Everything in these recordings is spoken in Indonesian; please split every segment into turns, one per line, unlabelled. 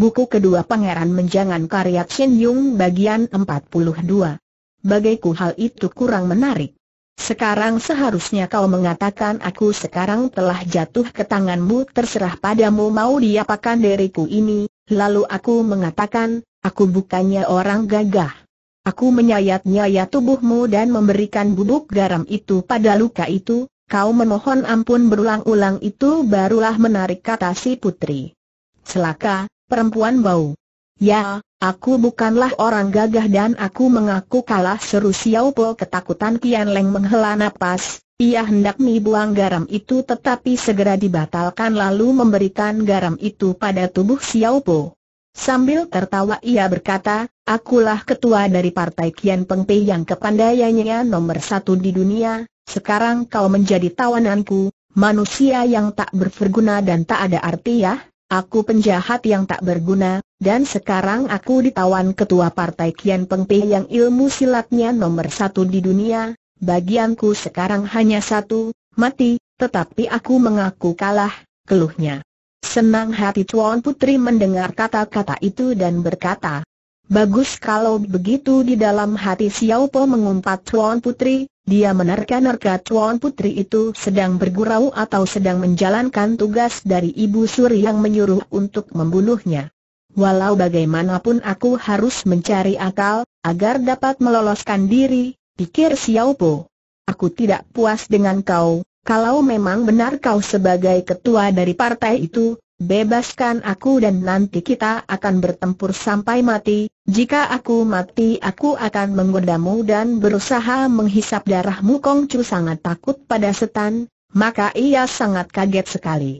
Buku kedua Pangeran Menjangan karya Chen Yung bagian 42. Bagiku hal itu kurang menarik. Sekarang seharusnya kau mengatakan aku sekarang telah jatuh ke tanganmu terserah padamu mau diapakan diriku ini, lalu aku mengatakan, aku bukannya orang gagah. Aku menyayat-nyayat tubuhmu dan memberikan bubuk garam itu pada luka itu, kau memohon ampun berulang-ulang itu barulah menarik kata si putri. Celaka, perempuan bau. Ya, aku bukanlah orang gagah dan aku mengaku kalah seru Xiao Po ketakutan Kian Leng menghela napas, ia hendak mi buang garam itu tetapi segera dibatalkan lalu memberikan garam itu pada tubuh Xiao Po. Sambil tertawa ia berkata, akulah ketua dari partai Kian Peng Pei yang kepandaiannya nomor satu di dunia, sekarang kau menjadi tawananku, manusia yang tak berverguna dan tak ada arti ya? Aku penjahat yang tak berguna, dan sekarang aku ditawan ketua partai Kian Pei yang ilmu silatnya nomor satu di dunia, bagianku sekarang hanya satu, mati, tetapi aku mengaku kalah, keluhnya. Senang hati Tuan Putri mendengar kata-kata itu dan berkata, Bagus kalau begitu di dalam hati Xiao Po mengumpat Tuan Putri, dia menerka-nerka Tuan Putri itu sedang bergurau atau sedang menjalankan tugas dari Ibu Suri yang menyuruh untuk membunuhnya. Walau bagaimanapun aku harus mencari akal, agar dapat meloloskan diri, pikir Xiao Po. Aku tidak puas dengan kau, kalau memang benar kau sebagai ketua dari partai itu, bebaskan aku dan nanti kita akan bertempur sampai mati, jika aku mati aku akan menggodamu dan berusaha menghisap darahmu Kong Chu sangat takut pada setan, maka ia sangat kaget sekali.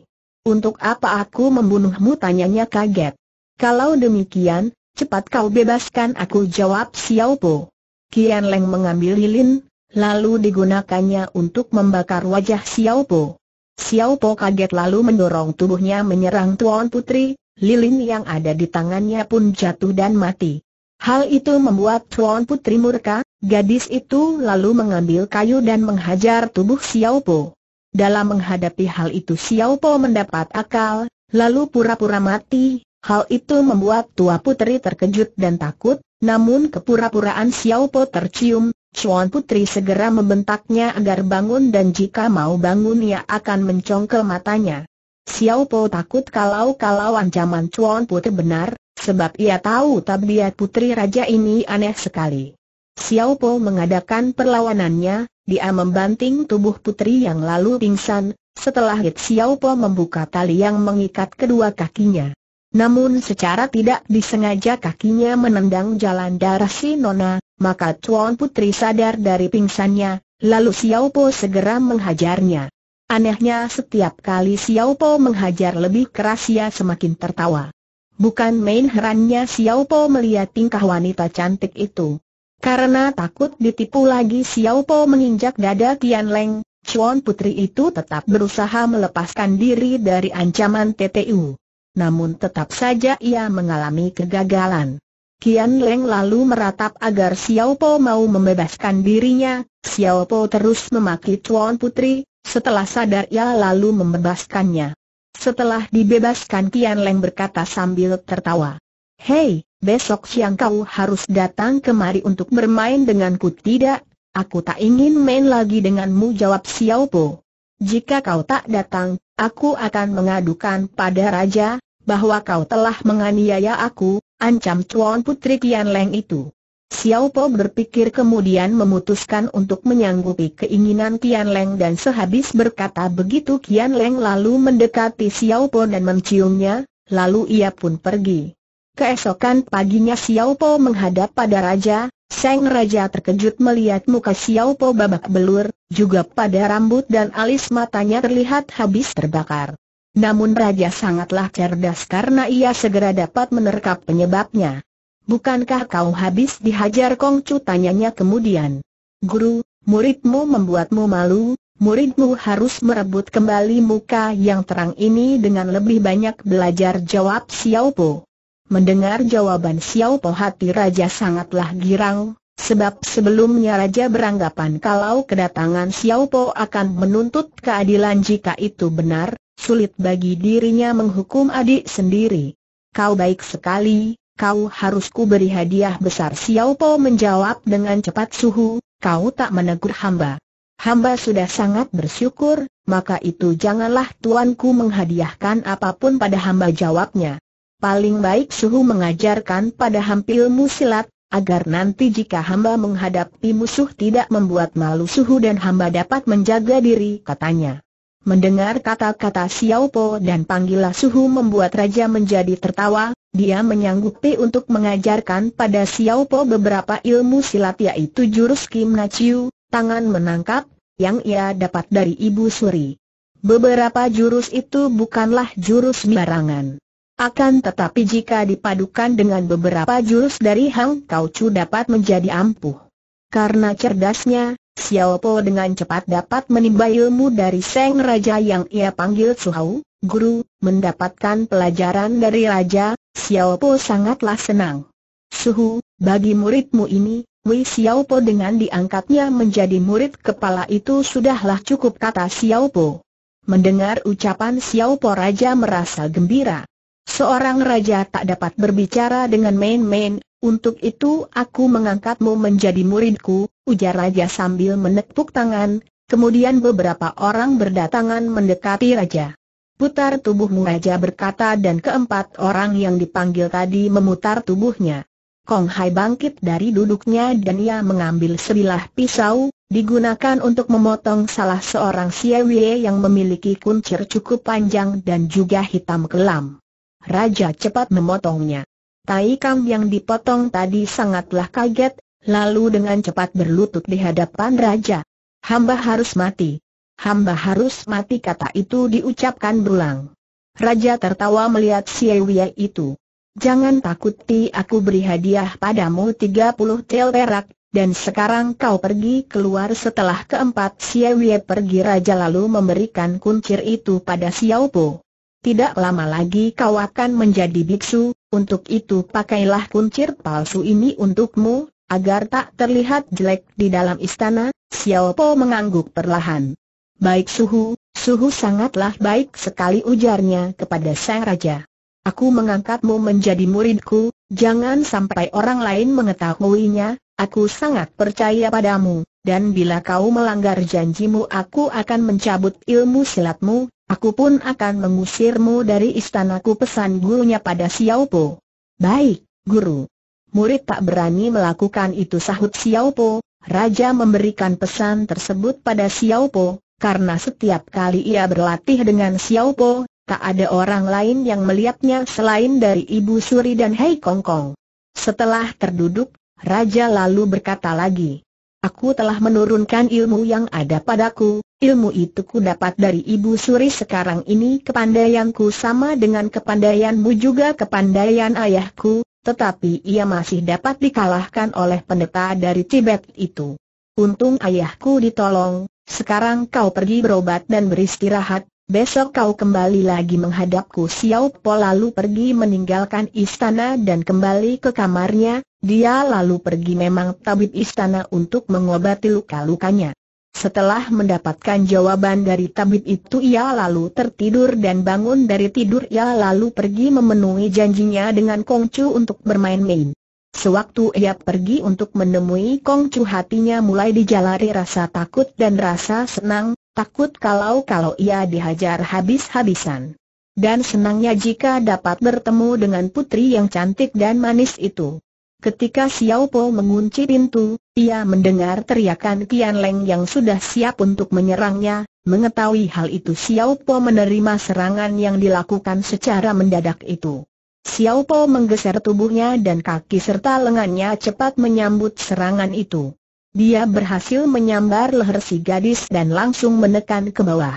Untuk apa aku membunuhmu tanyanya kaget. Kalau demikian, cepat kau bebaskan aku jawab Xiao Po. Qian Leng mengambil lilin, lalu digunakannya untuk membakar wajah Xiao Po. Xiao Po kaget lalu mendorong tubuhnya menyerang Tuan Putri, lilin yang ada di tangannya pun jatuh dan mati. Hal itu membuat Tuan Putri murka, gadis itu lalu mengambil kayu dan menghajar tubuh Xiao Po. Dalam menghadapi hal itu Xiao Po mendapat akal, lalu pura-pura mati, hal itu membuat Tua Putri terkejut dan takut, namun kepura-puraan Xiao Po tercium, Chuan Putri segera membentaknya agar bangun dan jika mau bangun ia akan mencongkel matanya. Xiao Po takut kalau-kalau ancaman Chuan Putri benar, sebab ia tahu tabiat putri raja ini aneh sekali. Xiao Po mengadakan perlawanannya, dia membanting tubuh putri yang lalu pingsan, setelah itu Xiao Po membuka tali yang mengikat kedua kakinya. Namun secara tidak disengaja kakinya menendang jalan darah si Nona, maka Tuan Putri sadar dari pingsannya, lalu Xiao Po segera menghajarnya. Anehnya setiap kali Xiao Po menghajar lebih keras ia semakin tertawa. Bukan main herannya Xiao Po melihat tingkah wanita cantik itu. Karena takut ditipu lagi Xiao Po menginjak dada Tian Leng, Chuan Putri itu tetap berusaha melepaskan diri dari ancaman TTU. Namun tetap saja ia mengalami kegagalan. Kian Leng lalu meratap agar Xiao Po mau membebaskan dirinya, Xiao Po terus memaki Tuan Putri, setelah sadar ia lalu membebaskannya. Setelah dibebaskan Kian Leng berkata sambil tertawa. Hei, besok siang kau harus datang kemari untuk bermain denganku tidak? Aku tak ingin main lagi denganmu jawab Xiao Po. Jika kau tak datang, aku akan mengadukan pada raja, bahwa kau telah menganiaya aku, ancam Tuan Putri Tian Leng itu. Xiao Po berpikir kemudian memutuskan untuk menyanggupi keinginan Tian Leng dan sehabis berkata begitu Tian Leng lalu mendekati Xiao Po dan menciumnya, lalu ia pun pergi. Keesokan paginya Xiao Po menghadap pada Raja, Sang Raja terkejut melihat muka Xiao Po babak belur, juga pada rambut dan alis matanya terlihat habis terbakar. Namun Raja sangatlah cerdas karena ia segera dapat menerkap penyebabnya. Bukankah kau habis dihajar Kongcu tanyanya kemudian. Guru, muridmu membuatmu malu, muridmu harus merebut kembali muka yang terang ini dengan lebih banyak belajar jawab Xiao Po. Mendengar jawaban Xiao Po hati Raja sangatlah girang, sebab sebelumnya Raja beranggapan kalau kedatangan Xiao Po akan menuntut keadilan jika itu benar, sulit bagi dirinya menghukum adik sendiri. Kau baik sekali, kau harus ku beri hadiah besar Xiao Po menjawab dengan cepat suhu, kau tak menegur hamba. Hamba sudah sangat bersyukur, maka itu janganlah tuanku menghadiahkan apapun pada hamba jawabnya. Paling baik suhu mengajarkan pada hampilmu silat, agar nanti jika hamba menghadapi musuh tidak membuat malu suhu dan hamba dapat menjaga diri katanya. Mendengar kata-kata Xiao Po dan panggilan Suhu membuat Raja menjadi tertawa, dia menyanggupi untuk mengajarkan pada Xiao Po beberapa ilmu silat yaitu jurus Kim Naciu, tangan menangkap, yang ia dapat dari Ibu Suri. Beberapa jurus itu bukanlah jurus barangan. Akan tetapi jika dipadukan dengan beberapa jurus dari Hang Kau Chu dapat menjadi ampuh. Karena cerdasnya, Xiaopo dengan cepat dapat menimba ilmu dari Seng Raja yang ia panggil Suhau, guru, mendapatkan pelajaran dari Raja, Xiaopo sangatlah senang. Suhu, bagi muridmu ini, Wei Xiaopo dengan diangkatnya menjadi murid kepala itu sudahlah cukup kata Xiaopo. Mendengar ucapan Xiaopo Raja merasa gembira. Seorang raja tak dapat berbicara dengan main-main, untuk itu aku mengangkatmu menjadi muridku, ujar Raja sambil menepuk tangan, kemudian beberapa orang berdatangan mendekati Raja. Putar tubuhmu Raja berkata dan keempat orang yang dipanggil tadi memutar tubuhnya. Kong Hai bangkit dari duduknya dan ia mengambil sebilah pisau, digunakan untuk memotong salah seorang Siewie yang memiliki kuncir cukup panjang dan juga hitam kelam. Raja cepat memotongnya. Tai Kang yang dipotong tadi sangatlah kaget, Lalu dengan cepat berlutut di hadapan raja. Hamba harus mati. Hamba harus mati kata itu diucapkan berulang. Raja tertawa melihat si Ewie itu. Jangan takuti aku beri hadiah padamu 30 tel perak, dan sekarang kau pergi keluar setelah keempat si Siewie pergi raja lalu memberikan kuncir itu pada si Yaupo. Tidak lama lagi kau akan menjadi biksu, untuk itu pakailah kuncir palsu ini untukmu, agar tak terlihat jelek di dalam istana, Xiao Po mengangguk perlahan. Baik suhu, suhu sangatlah baik sekali ujarnya kepada sang raja. Aku mengangkatmu menjadi muridku, jangan sampai orang lain mengetahuinya, aku sangat percaya padamu, dan bila kau melanggar janjimu aku akan mencabut ilmu silatmu, aku pun akan mengusirmu dari istanaku pesan gurunya pada Xiao Po. Baik, guru, murid tak berani melakukan itu sahut Xiao Po, Raja memberikan pesan tersebut pada Xiao Po, karena setiap kali ia berlatih dengan Xiao Po, tak ada orang lain yang melihatnya selain dari Ibu Suri dan Hei Kong Kong. Setelah terduduk, Raja lalu berkata lagi, Aku telah menurunkan ilmu yang ada padaku, ilmu itu ku dapat dari Ibu Suri sekarang ini kepandaianku sama dengan kepandaianmu juga kepandaian ayahku, tetapi ia masih dapat dikalahkan oleh pendeta dari Tibet itu. Untung ayahku ditolong, sekarang kau pergi berobat dan beristirahat, besok kau kembali lagi menghadapku Xiao Po lalu pergi meninggalkan istana dan kembali ke kamarnya, dia lalu pergi memang tabib istana untuk mengobati luka-lukanya. Setelah mendapatkan jawaban dari tabib itu ia lalu tertidur dan bangun dari tidur ia lalu pergi memenuhi janjinya dengan Kongcu untuk bermain-main. Sewaktu ia pergi untuk menemui Kong Chu hatinya mulai dijalari rasa takut dan rasa senang, takut kalau-kalau ia dihajar habis-habisan. Dan senangnya jika dapat bertemu dengan putri yang cantik dan manis itu. Ketika Xiao Po mengunci pintu, ia mendengar teriakan Kian Leng yang sudah siap untuk menyerangnya. Mengetahui hal itu Xiao Po menerima serangan yang dilakukan secara mendadak itu. Xiao Po menggeser tubuhnya dan kaki serta lengannya cepat menyambut serangan itu. Dia berhasil menyambar leher si gadis dan langsung menekan ke bawah.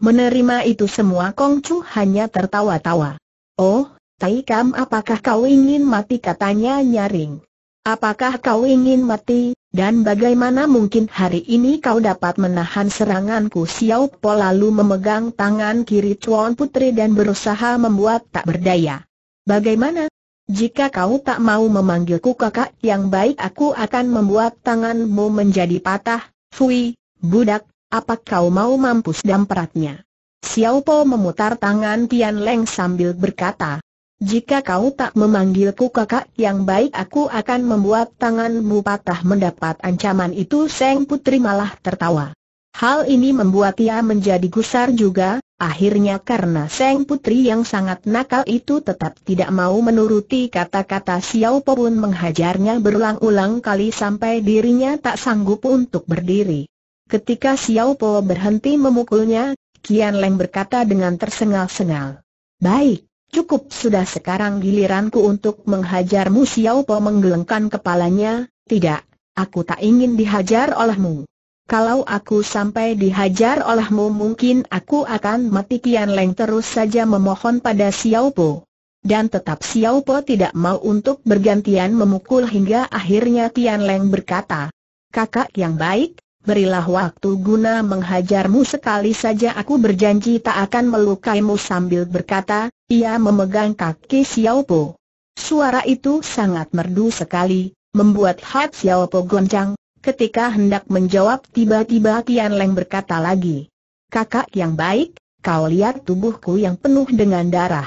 Menerima itu semua Kong Chu hanya tertawa-tawa. Oh, Tai apakah kau ingin mati katanya nyaring. Apakah kau ingin mati, dan bagaimana mungkin hari ini kau dapat menahan seranganku Xiao Po lalu memegang tangan kiri Chuan Putri dan berusaha membuat tak berdaya. Bagaimana? Jika kau tak mau memanggilku kakak yang baik aku akan membuat tanganmu menjadi patah, Fui, budak, apakah kau mau mampus dampratnya? Xiao Po memutar tangan Tian Leng sambil berkata, jika kau tak memanggilku kakak yang baik aku akan membuat tanganmu patah mendapat ancaman itu Seng Putri malah tertawa. Hal ini membuat ia menjadi gusar juga, akhirnya karena Seng Putri yang sangat nakal itu tetap tidak mau menuruti kata-kata Xiao Po pun menghajarnya berulang-ulang kali sampai dirinya tak sanggup untuk berdiri. Ketika Xiao Po berhenti memukulnya, Kian Leng berkata dengan tersengal-sengal. Baik, Cukup sudah sekarang giliranku untuk menghajarmu Xiao Po menggelengkan kepalanya, tidak, aku tak ingin dihajar olehmu. Kalau aku sampai dihajar olehmu mungkin aku akan mati Kian Leng terus saja memohon pada Xiao Po. Dan tetap Xiao Po tidak mau untuk bergantian memukul hingga akhirnya Tian Leng berkata, Kakak yang baik, berilah waktu guna menghajarmu sekali saja aku berjanji tak akan melukaimu sambil berkata, ia memegang kaki Xiao Po. Suara itu sangat merdu sekali, membuat hat Xiao Po goncang, ketika hendak menjawab tiba-tiba Tian Leng berkata lagi. Kakak yang baik, kau lihat tubuhku yang penuh dengan darah.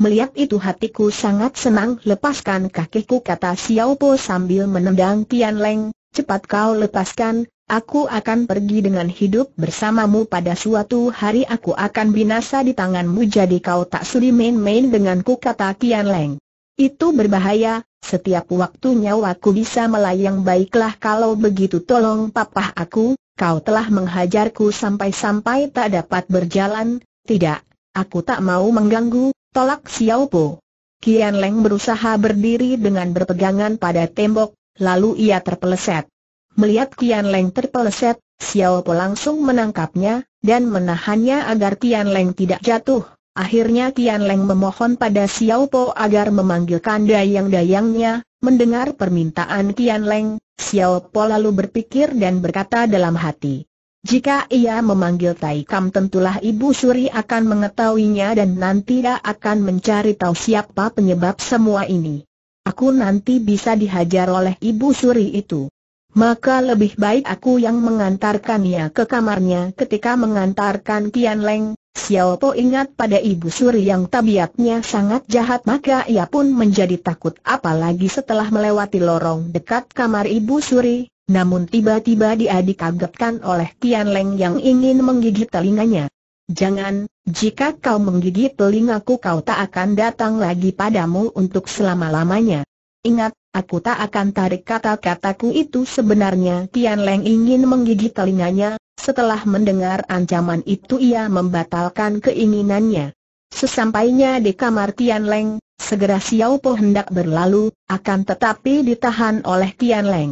Melihat itu hatiku sangat senang lepaskan kakiku kata Xiao Po sambil menendang Tian Leng, cepat kau lepaskan, Aku akan pergi dengan hidup bersamamu pada suatu hari aku akan binasa di tanganmu jadi kau tak sudi main-main denganku kata Kian Leng. Itu berbahaya, setiap waktu nyawaku bisa melayang baiklah kalau begitu tolong papah aku, kau telah menghajarku sampai-sampai tak dapat berjalan, tidak, aku tak mau mengganggu, tolak Xiao Po. Kian Leng berusaha berdiri dengan berpegangan pada tembok, lalu ia terpeleset. Melihat Kian Leng terpeleset, Xiao Po langsung menangkapnya, dan menahannya agar Kian Leng tidak jatuh. Akhirnya Kian Leng memohon pada Xiao Po agar memanggilkan dayang-dayangnya, mendengar permintaan Kian Leng, Xiao Po lalu berpikir dan berkata dalam hati. Jika ia memanggil Tai Kam tentulah Ibu Suri akan mengetahuinya dan nanti dia akan mencari tahu siapa penyebab semua ini. Aku nanti bisa dihajar oleh Ibu Suri itu. Maka lebih baik aku yang mengantarkannya ke kamarnya ketika mengantarkan Tian Leng. Xiao Po ingat pada ibu suri yang tabiatnya sangat jahat maka ia pun menjadi takut apalagi setelah melewati lorong dekat kamar ibu suri. Namun tiba-tiba dia dikagetkan oleh Tian Leng yang ingin menggigit telinganya. Jangan, jika kau menggigit telingaku kau tak akan datang lagi padamu untuk selama-lamanya. Ingat, aku tak akan tarik kata-kataku itu sebenarnya Tian Leng ingin menggigit telinganya, setelah mendengar ancaman itu ia membatalkan keinginannya. Sesampainya di kamar Tian Leng, segera Xiao Po hendak berlalu, akan tetapi ditahan oleh Tian Leng.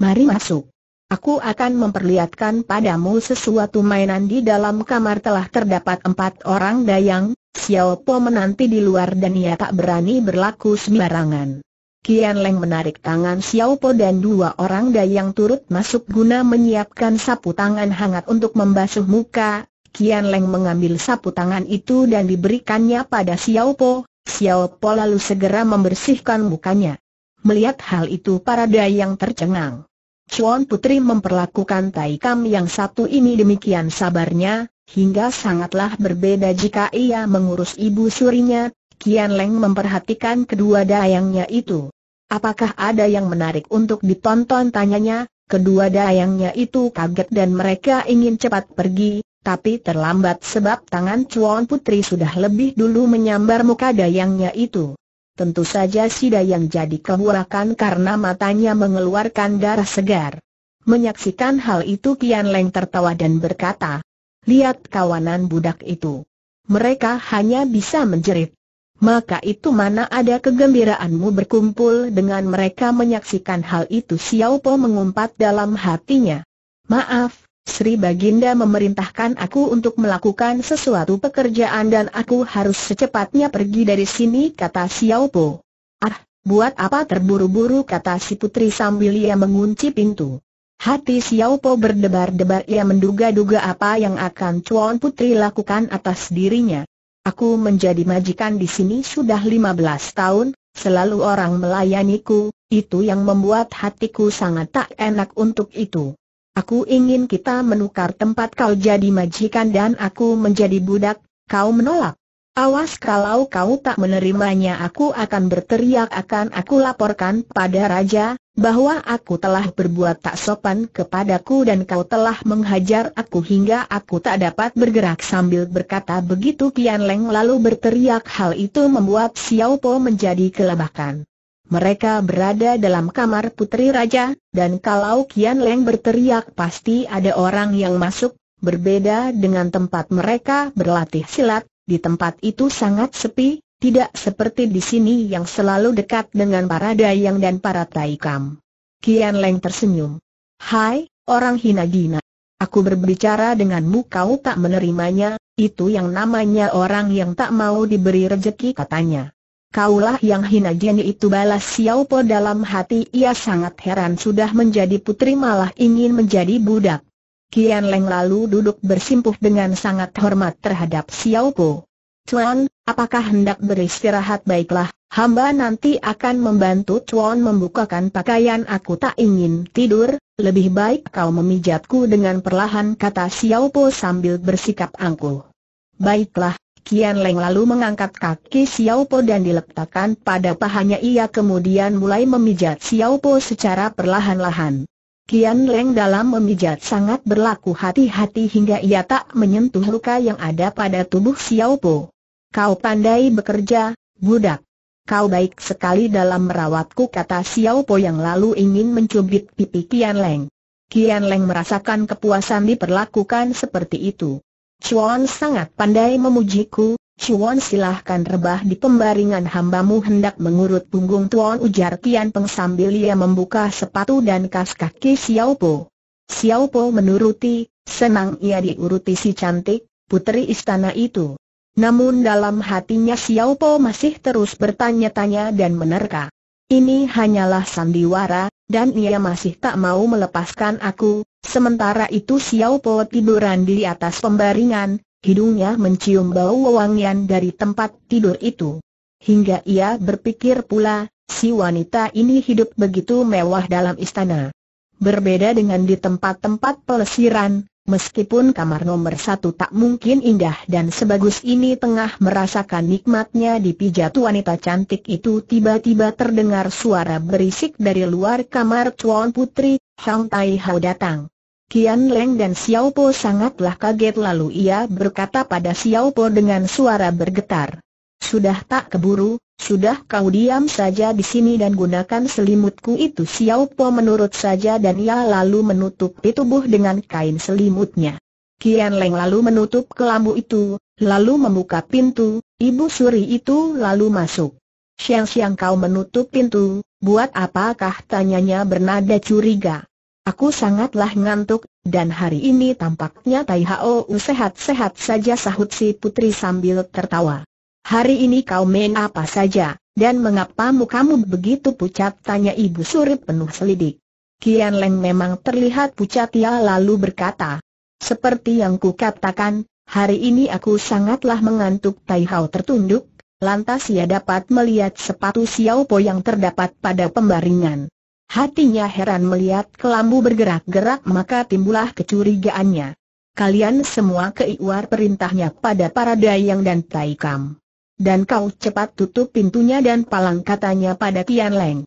Mari masuk. Aku akan memperlihatkan padamu sesuatu mainan di dalam kamar telah terdapat empat orang dayang, Xiao Po menanti di luar dan ia tak berani berlaku sembarangan. Kian Leng menarik tangan Xiao Po dan dua orang dayang turut masuk guna menyiapkan sapu tangan hangat untuk membasuh muka. Kian Leng mengambil sapu tangan itu dan diberikannya pada Xiao Po. Xiao Po lalu segera membersihkan mukanya. Melihat hal itu para dayang tercengang. Chuan Putri memperlakukan Tai Kam yang satu ini demikian sabarnya, hingga sangatlah berbeda jika ia mengurus ibu surinya. Kian Leng memperhatikan kedua dayangnya itu. Apakah ada yang menarik untuk ditonton tanyanya? Kedua dayangnya itu kaget dan mereka ingin cepat pergi, tapi terlambat sebab tangan Cuan Putri sudah lebih dulu menyambar muka dayangnya itu. Tentu saja si dayang jadi kehurakan karena matanya mengeluarkan darah segar. Menyaksikan hal itu Kian Leng tertawa dan berkata, Lihat kawanan budak itu. Mereka hanya bisa menjerit maka itu mana ada kegembiraanmu berkumpul dengan mereka menyaksikan hal itu Xiao Po mengumpat dalam hatinya. Maaf, Sri Baginda memerintahkan aku untuk melakukan sesuatu pekerjaan dan aku harus secepatnya pergi dari sini kata Xiao Po. Ah, buat apa terburu-buru kata si putri sambil ia mengunci pintu. Hati Xiao Po berdebar-debar ia menduga-duga apa yang akan Chuan Putri lakukan atas dirinya. Aku menjadi majikan di sini sudah lima belas tahun, selalu orang melayaniku, itu yang membuat hatiku sangat tak enak untuk itu. Aku ingin kita menukar tempat kau jadi majikan dan aku menjadi budak, kau menolak. Awas kalau kau tak menerimanya aku akan berteriak akan aku laporkan pada Raja, bahwa aku telah berbuat tak sopan kepadaku dan kau telah menghajar aku hingga aku tak dapat bergerak sambil berkata begitu Kian Leng lalu berteriak hal itu membuat Xiao Po menjadi kelabakan. Mereka berada dalam kamar putri raja, dan kalau Kian Leng berteriak pasti ada orang yang masuk, berbeda dengan tempat mereka berlatih silat, di tempat itu sangat sepi, tidak seperti di sini yang selalu dekat dengan para dayang dan para taikam. Kian Leng tersenyum. Hai, orang hina gina. Aku berbicara denganmu kau tak menerimanya, itu yang namanya orang yang tak mau diberi rejeki katanya. Kaulah yang hina jeni itu balas Xiao Po dalam hati ia sangat heran sudah menjadi putri malah ingin menjadi budak. Kian Leng lalu duduk bersimpuh dengan sangat hormat terhadap Xiao Po. Chuan, apakah hendak beristirahat baiklah, hamba nanti akan membantu Chuan membukakan pakaian aku tak ingin tidur, lebih baik kau memijatku dengan perlahan kata Xiao Po sambil bersikap angkuh. Baiklah, Kian Leng lalu mengangkat kaki Xiao Po dan diletakkan pada pahanya ia kemudian mulai memijat Xiao Po secara perlahan-lahan. Kian Leng dalam memijat sangat berlaku hati-hati hingga ia tak menyentuh luka yang ada pada tubuh Xiao Po. Kau pandai bekerja, budak. Kau baik sekali dalam merawatku kata Xiao Po yang lalu ingin mencubit pipi Kian Leng. Kian Leng merasakan kepuasan diperlakukan seperti itu. Chuan sangat pandai memujiku, Cuan silahkan rebah di pembaringan hambamu hendak mengurut punggung Tuan ujar Tian Peng sambil ia membuka sepatu dan kas kaki Xiao Po. Xiao Po menuruti, senang ia diuruti si cantik, putri istana itu. Namun dalam hatinya Xiao Po masih terus bertanya-tanya dan menerka. Ini hanyalah sandiwara, dan ia masih tak mau melepaskan aku, sementara itu Xiao Po tiduran di atas pembaringan, Hidungnya mencium bau wewangian dari tempat tidur itu. Hingga ia berpikir pula, si wanita ini hidup begitu mewah dalam istana. Berbeda dengan di tempat-tempat pelesiran, Meskipun kamar nomor satu tak mungkin indah dan sebagus ini tengah merasakan nikmatnya dipijat wanita cantik itu tiba-tiba terdengar suara berisik dari luar kamar Cuan Putri, Hang Tai Hao datang. Kian Leng dan Xiao Po sangatlah kaget lalu ia berkata pada Xiao Po dengan suara bergetar. Sudah tak keburu, sudah kau diam saja di sini dan gunakan selimutku itu Xiao Po menurut saja dan ia lalu menutupi tubuh dengan kain selimutnya. Kian Leng lalu menutup kelambu itu, lalu membuka pintu, ibu suri itu lalu masuk. Siang-siang kau menutup pintu, buat apakah tanyanya bernada curiga. Aku sangatlah ngantuk, dan hari ini tampaknya Tai Hao sehat-sehat saja sahut si putri sambil tertawa. Hari ini kau main apa saja, dan mengapa mukamu begitu pucat tanya ibu surip penuh selidik. Kian Leng memang terlihat pucat ia lalu berkata. Seperti yang kukatakan, hari ini aku sangatlah mengantuk Tai Hao tertunduk, lantas ia dapat melihat sepatu Xiao Po yang terdapat pada pembaringan. Hatinya heran melihat kelambu bergerak-gerak maka timbullah kecurigaannya. Kalian semua keiwar perintahnya pada para Dayang dan Taikam. Dan kau cepat tutup pintunya dan palang katanya pada Kian Leng.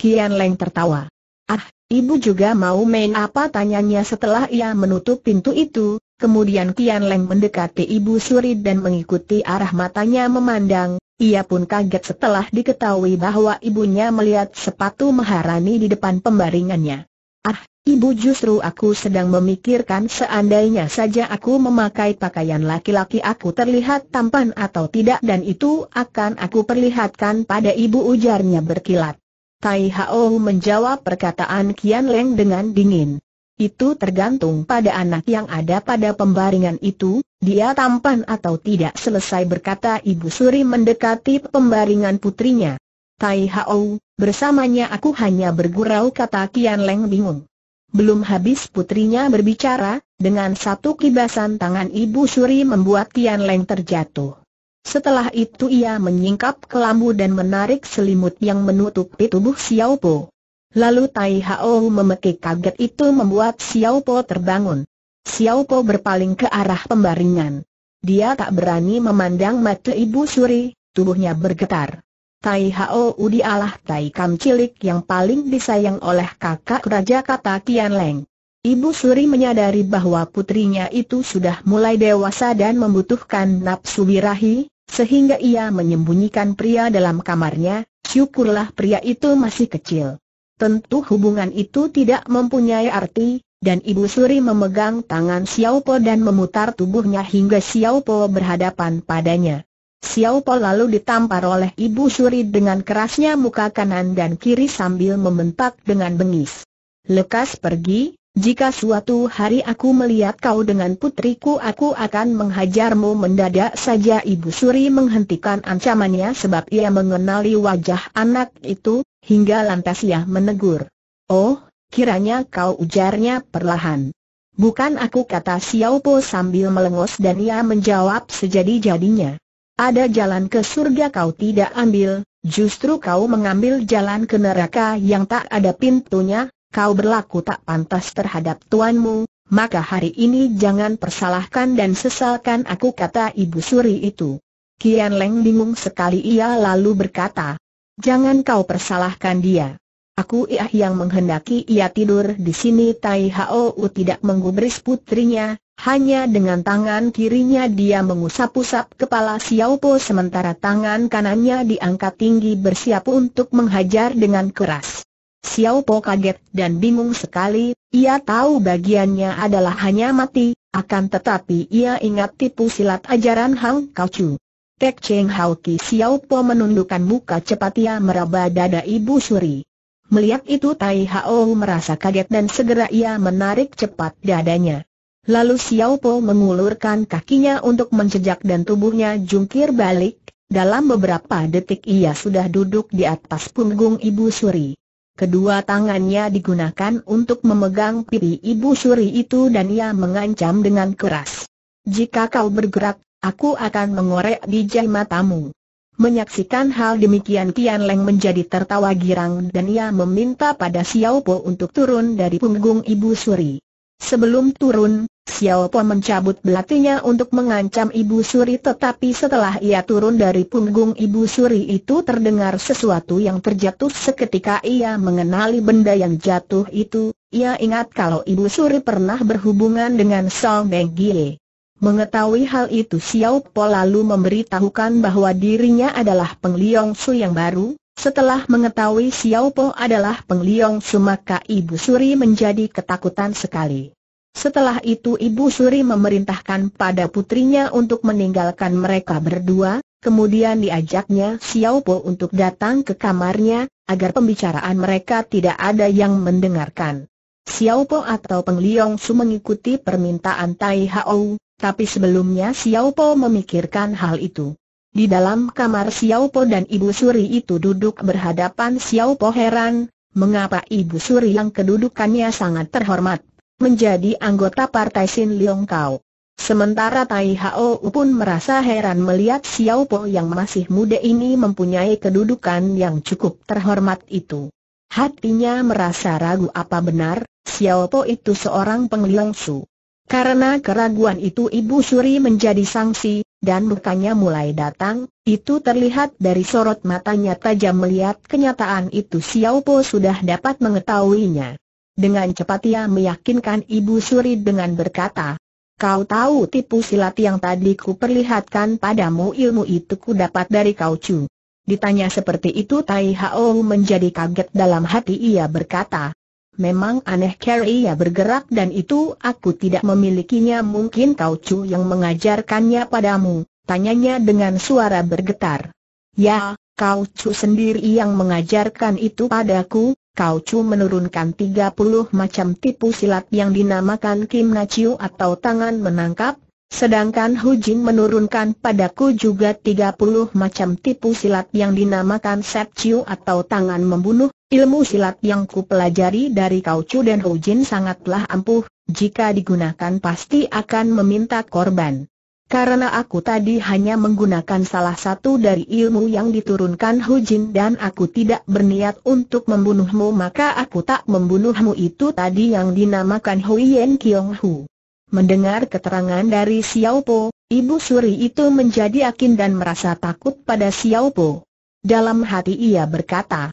Kian Leng tertawa. Ah, ibu juga mau main apa tanyanya setelah ia menutup pintu itu, Kemudian Kian Leng mendekati Ibu Surit dan mengikuti arah matanya memandang, ia pun kaget setelah diketahui bahwa ibunya melihat sepatu Maharani di depan pembaringannya. Ah, ibu justru aku sedang memikirkan seandainya saja aku memakai pakaian laki-laki aku terlihat tampan atau tidak dan itu akan aku perlihatkan pada ibu ujarnya berkilat. Tai Hao menjawab perkataan Kian Leng dengan dingin. Itu tergantung pada anak yang ada pada pembaringan itu, dia tampan atau tidak selesai berkata Ibu Suri mendekati pembaringan putrinya. Tai Hao, bersamanya aku hanya bergurau kata Kian Leng bingung. Belum habis putrinya berbicara, dengan satu kibasan tangan Ibu Suri membuat Kian Leng terjatuh. Setelah itu ia menyingkap kelambu dan menarik selimut yang menutupi tubuh Xiao Po. Lalu Tai Hao memekik kaget itu membuat Xiao Po terbangun. Xiao Po berpaling ke arah pembaringan. Dia tak berani memandang mata ibu suri, tubuhnya bergetar. Tai Hao adalah Tai Kam cilik yang paling disayang oleh kakak raja kata Tian Leng. Ibu suri menyadari bahwa putrinya itu sudah mulai dewasa dan membutuhkan nafsu birahi, sehingga ia menyembunyikan pria dalam kamarnya, syukurlah pria itu masih kecil. Tentu hubungan itu tidak mempunyai arti, dan Ibu Suri memegang tangan Xiao Po dan memutar tubuhnya hingga Xiao Po berhadapan padanya. Xiao Po lalu ditampar oleh Ibu Suri dengan kerasnya muka kanan dan kiri sambil membentak dengan bengis. Lekas pergi, jika suatu hari aku melihat kau dengan putriku aku akan menghajarmu mendadak saja Ibu Suri menghentikan ancamannya sebab ia mengenali wajah anak itu, hingga lantas ia menegur. Oh, kiranya kau ujarnya perlahan. Bukan aku kata Xiao Po sambil melengos dan ia menjawab sejadi-jadinya. Ada jalan ke surga kau tidak ambil, justru kau mengambil jalan ke neraka yang tak ada pintunya, kau berlaku tak pantas terhadap tuanmu, maka hari ini jangan persalahkan dan sesalkan aku kata ibu suri itu. Kian Leng bingung sekali ia lalu berkata, Jangan kau persalahkan dia. Aku iah yang menghendaki ia tidur di sini Tai Hou tidak menggubris putrinya, hanya dengan tangan kirinya dia mengusap-usap kepala Xiao Po sementara tangan kanannya diangkat tinggi bersiap untuk menghajar dengan keras. Xiao Po kaget dan bingung sekali, ia tahu bagiannya adalah hanya mati, akan tetapi ia ingat tipu silat ajaran Hang Kau Chu. Tek Cheng Hau Ki Xiao Po menundukkan muka cepat ia meraba dada Ibu Suri. Melihat itu Tai Hao merasa kaget dan segera ia menarik cepat dadanya. Lalu Xiao Po mengulurkan kakinya untuk mencejak dan tubuhnya jungkir balik, dalam beberapa detik ia sudah duduk di atas punggung Ibu Suri. Kedua tangannya digunakan untuk memegang pipi Ibu Suri itu dan ia mengancam dengan keras. Jika kau bergerak, Aku akan mengorek biji matamu. Menyaksikan hal demikian Kian Leng menjadi tertawa girang dan ia meminta pada Xiao Po untuk turun dari punggung Ibu Suri. Sebelum turun, Xiao Po mencabut belatinya untuk mengancam Ibu Suri tetapi setelah ia turun dari punggung Ibu Suri itu terdengar sesuatu yang terjatuh seketika ia mengenali benda yang jatuh itu, ia ingat kalau Ibu Suri pernah berhubungan dengan Song Beng Gie. Mengetahui hal itu Xiao Po lalu memberitahukan bahwa dirinya adalah Peng Liong Su yang baru, setelah mengetahui Xiao Po adalah Peng Liong Su maka Ibu Suri menjadi ketakutan sekali. Setelah itu Ibu Suri memerintahkan pada putrinya untuk meninggalkan mereka berdua, kemudian diajaknya Xiao Po untuk datang ke kamarnya, agar pembicaraan mereka tidak ada yang mendengarkan. Xiao Po atau Peng Liong Su mengikuti permintaan Tai Hao, tapi sebelumnya Xiao Po memikirkan hal itu. Di dalam kamar Xiao Po dan Ibu Suri itu duduk berhadapan Xiao Po heran, mengapa Ibu Suri yang kedudukannya sangat terhormat, menjadi anggota partai Sin Leong Kau. Sementara Tai Hao pun merasa heran melihat Xiao Po yang masih muda ini mempunyai kedudukan yang cukup terhormat itu. Hatinya merasa ragu apa benar, Xiao Po itu seorang pengliang su. Karena keraguan itu Ibu Suri menjadi sangsi, dan bukannya mulai datang, itu terlihat dari sorot matanya tajam melihat kenyataan itu Xiao Po sudah dapat mengetahuinya. Dengan cepat ia meyakinkan Ibu Suri dengan berkata, Kau tahu tipu silat yang tadi ku perlihatkan padamu ilmu itu ku dapat dari kau cu. Ditanya seperti itu Tai Hao menjadi kaget dalam hati ia berkata, Memang aneh Kerry. ia bergerak dan itu aku tidak memilikinya mungkin kau cu yang mengajarkannya padamu, tanyanya dengan suara bergetar. Ya, kau cu sendiri yang mengajarkan itu padaku, kau cu menurunkan 30 macam tipu silat yang dinamakan Kim Naciu atau tangan menangkap, Sedangkan Hu Jin menurunkan padaku juga 30 macam tipu silat yang dinamakan Sep Chiu atau tangan membunuh, ilmu silat yang ku pelajari dari Kau Chu dan Hu Jin sangatlah ampuh, jika digunakan pasti akan meminta korban. Karena aku tadi hanya menggunakan salah satu dari ilmu yang diturunkan Hu Jin dan aku tidak berniat untuk membunuhmu maka aku tak membunuhmu itu tadi yang dinamakan Hu Yen Kiong Hu. Mendengar keterangan dari Xiao Po, ibu suri itu menjadi yakin dan merasa takut pada Xiao Po. Dalam hati ia berkata,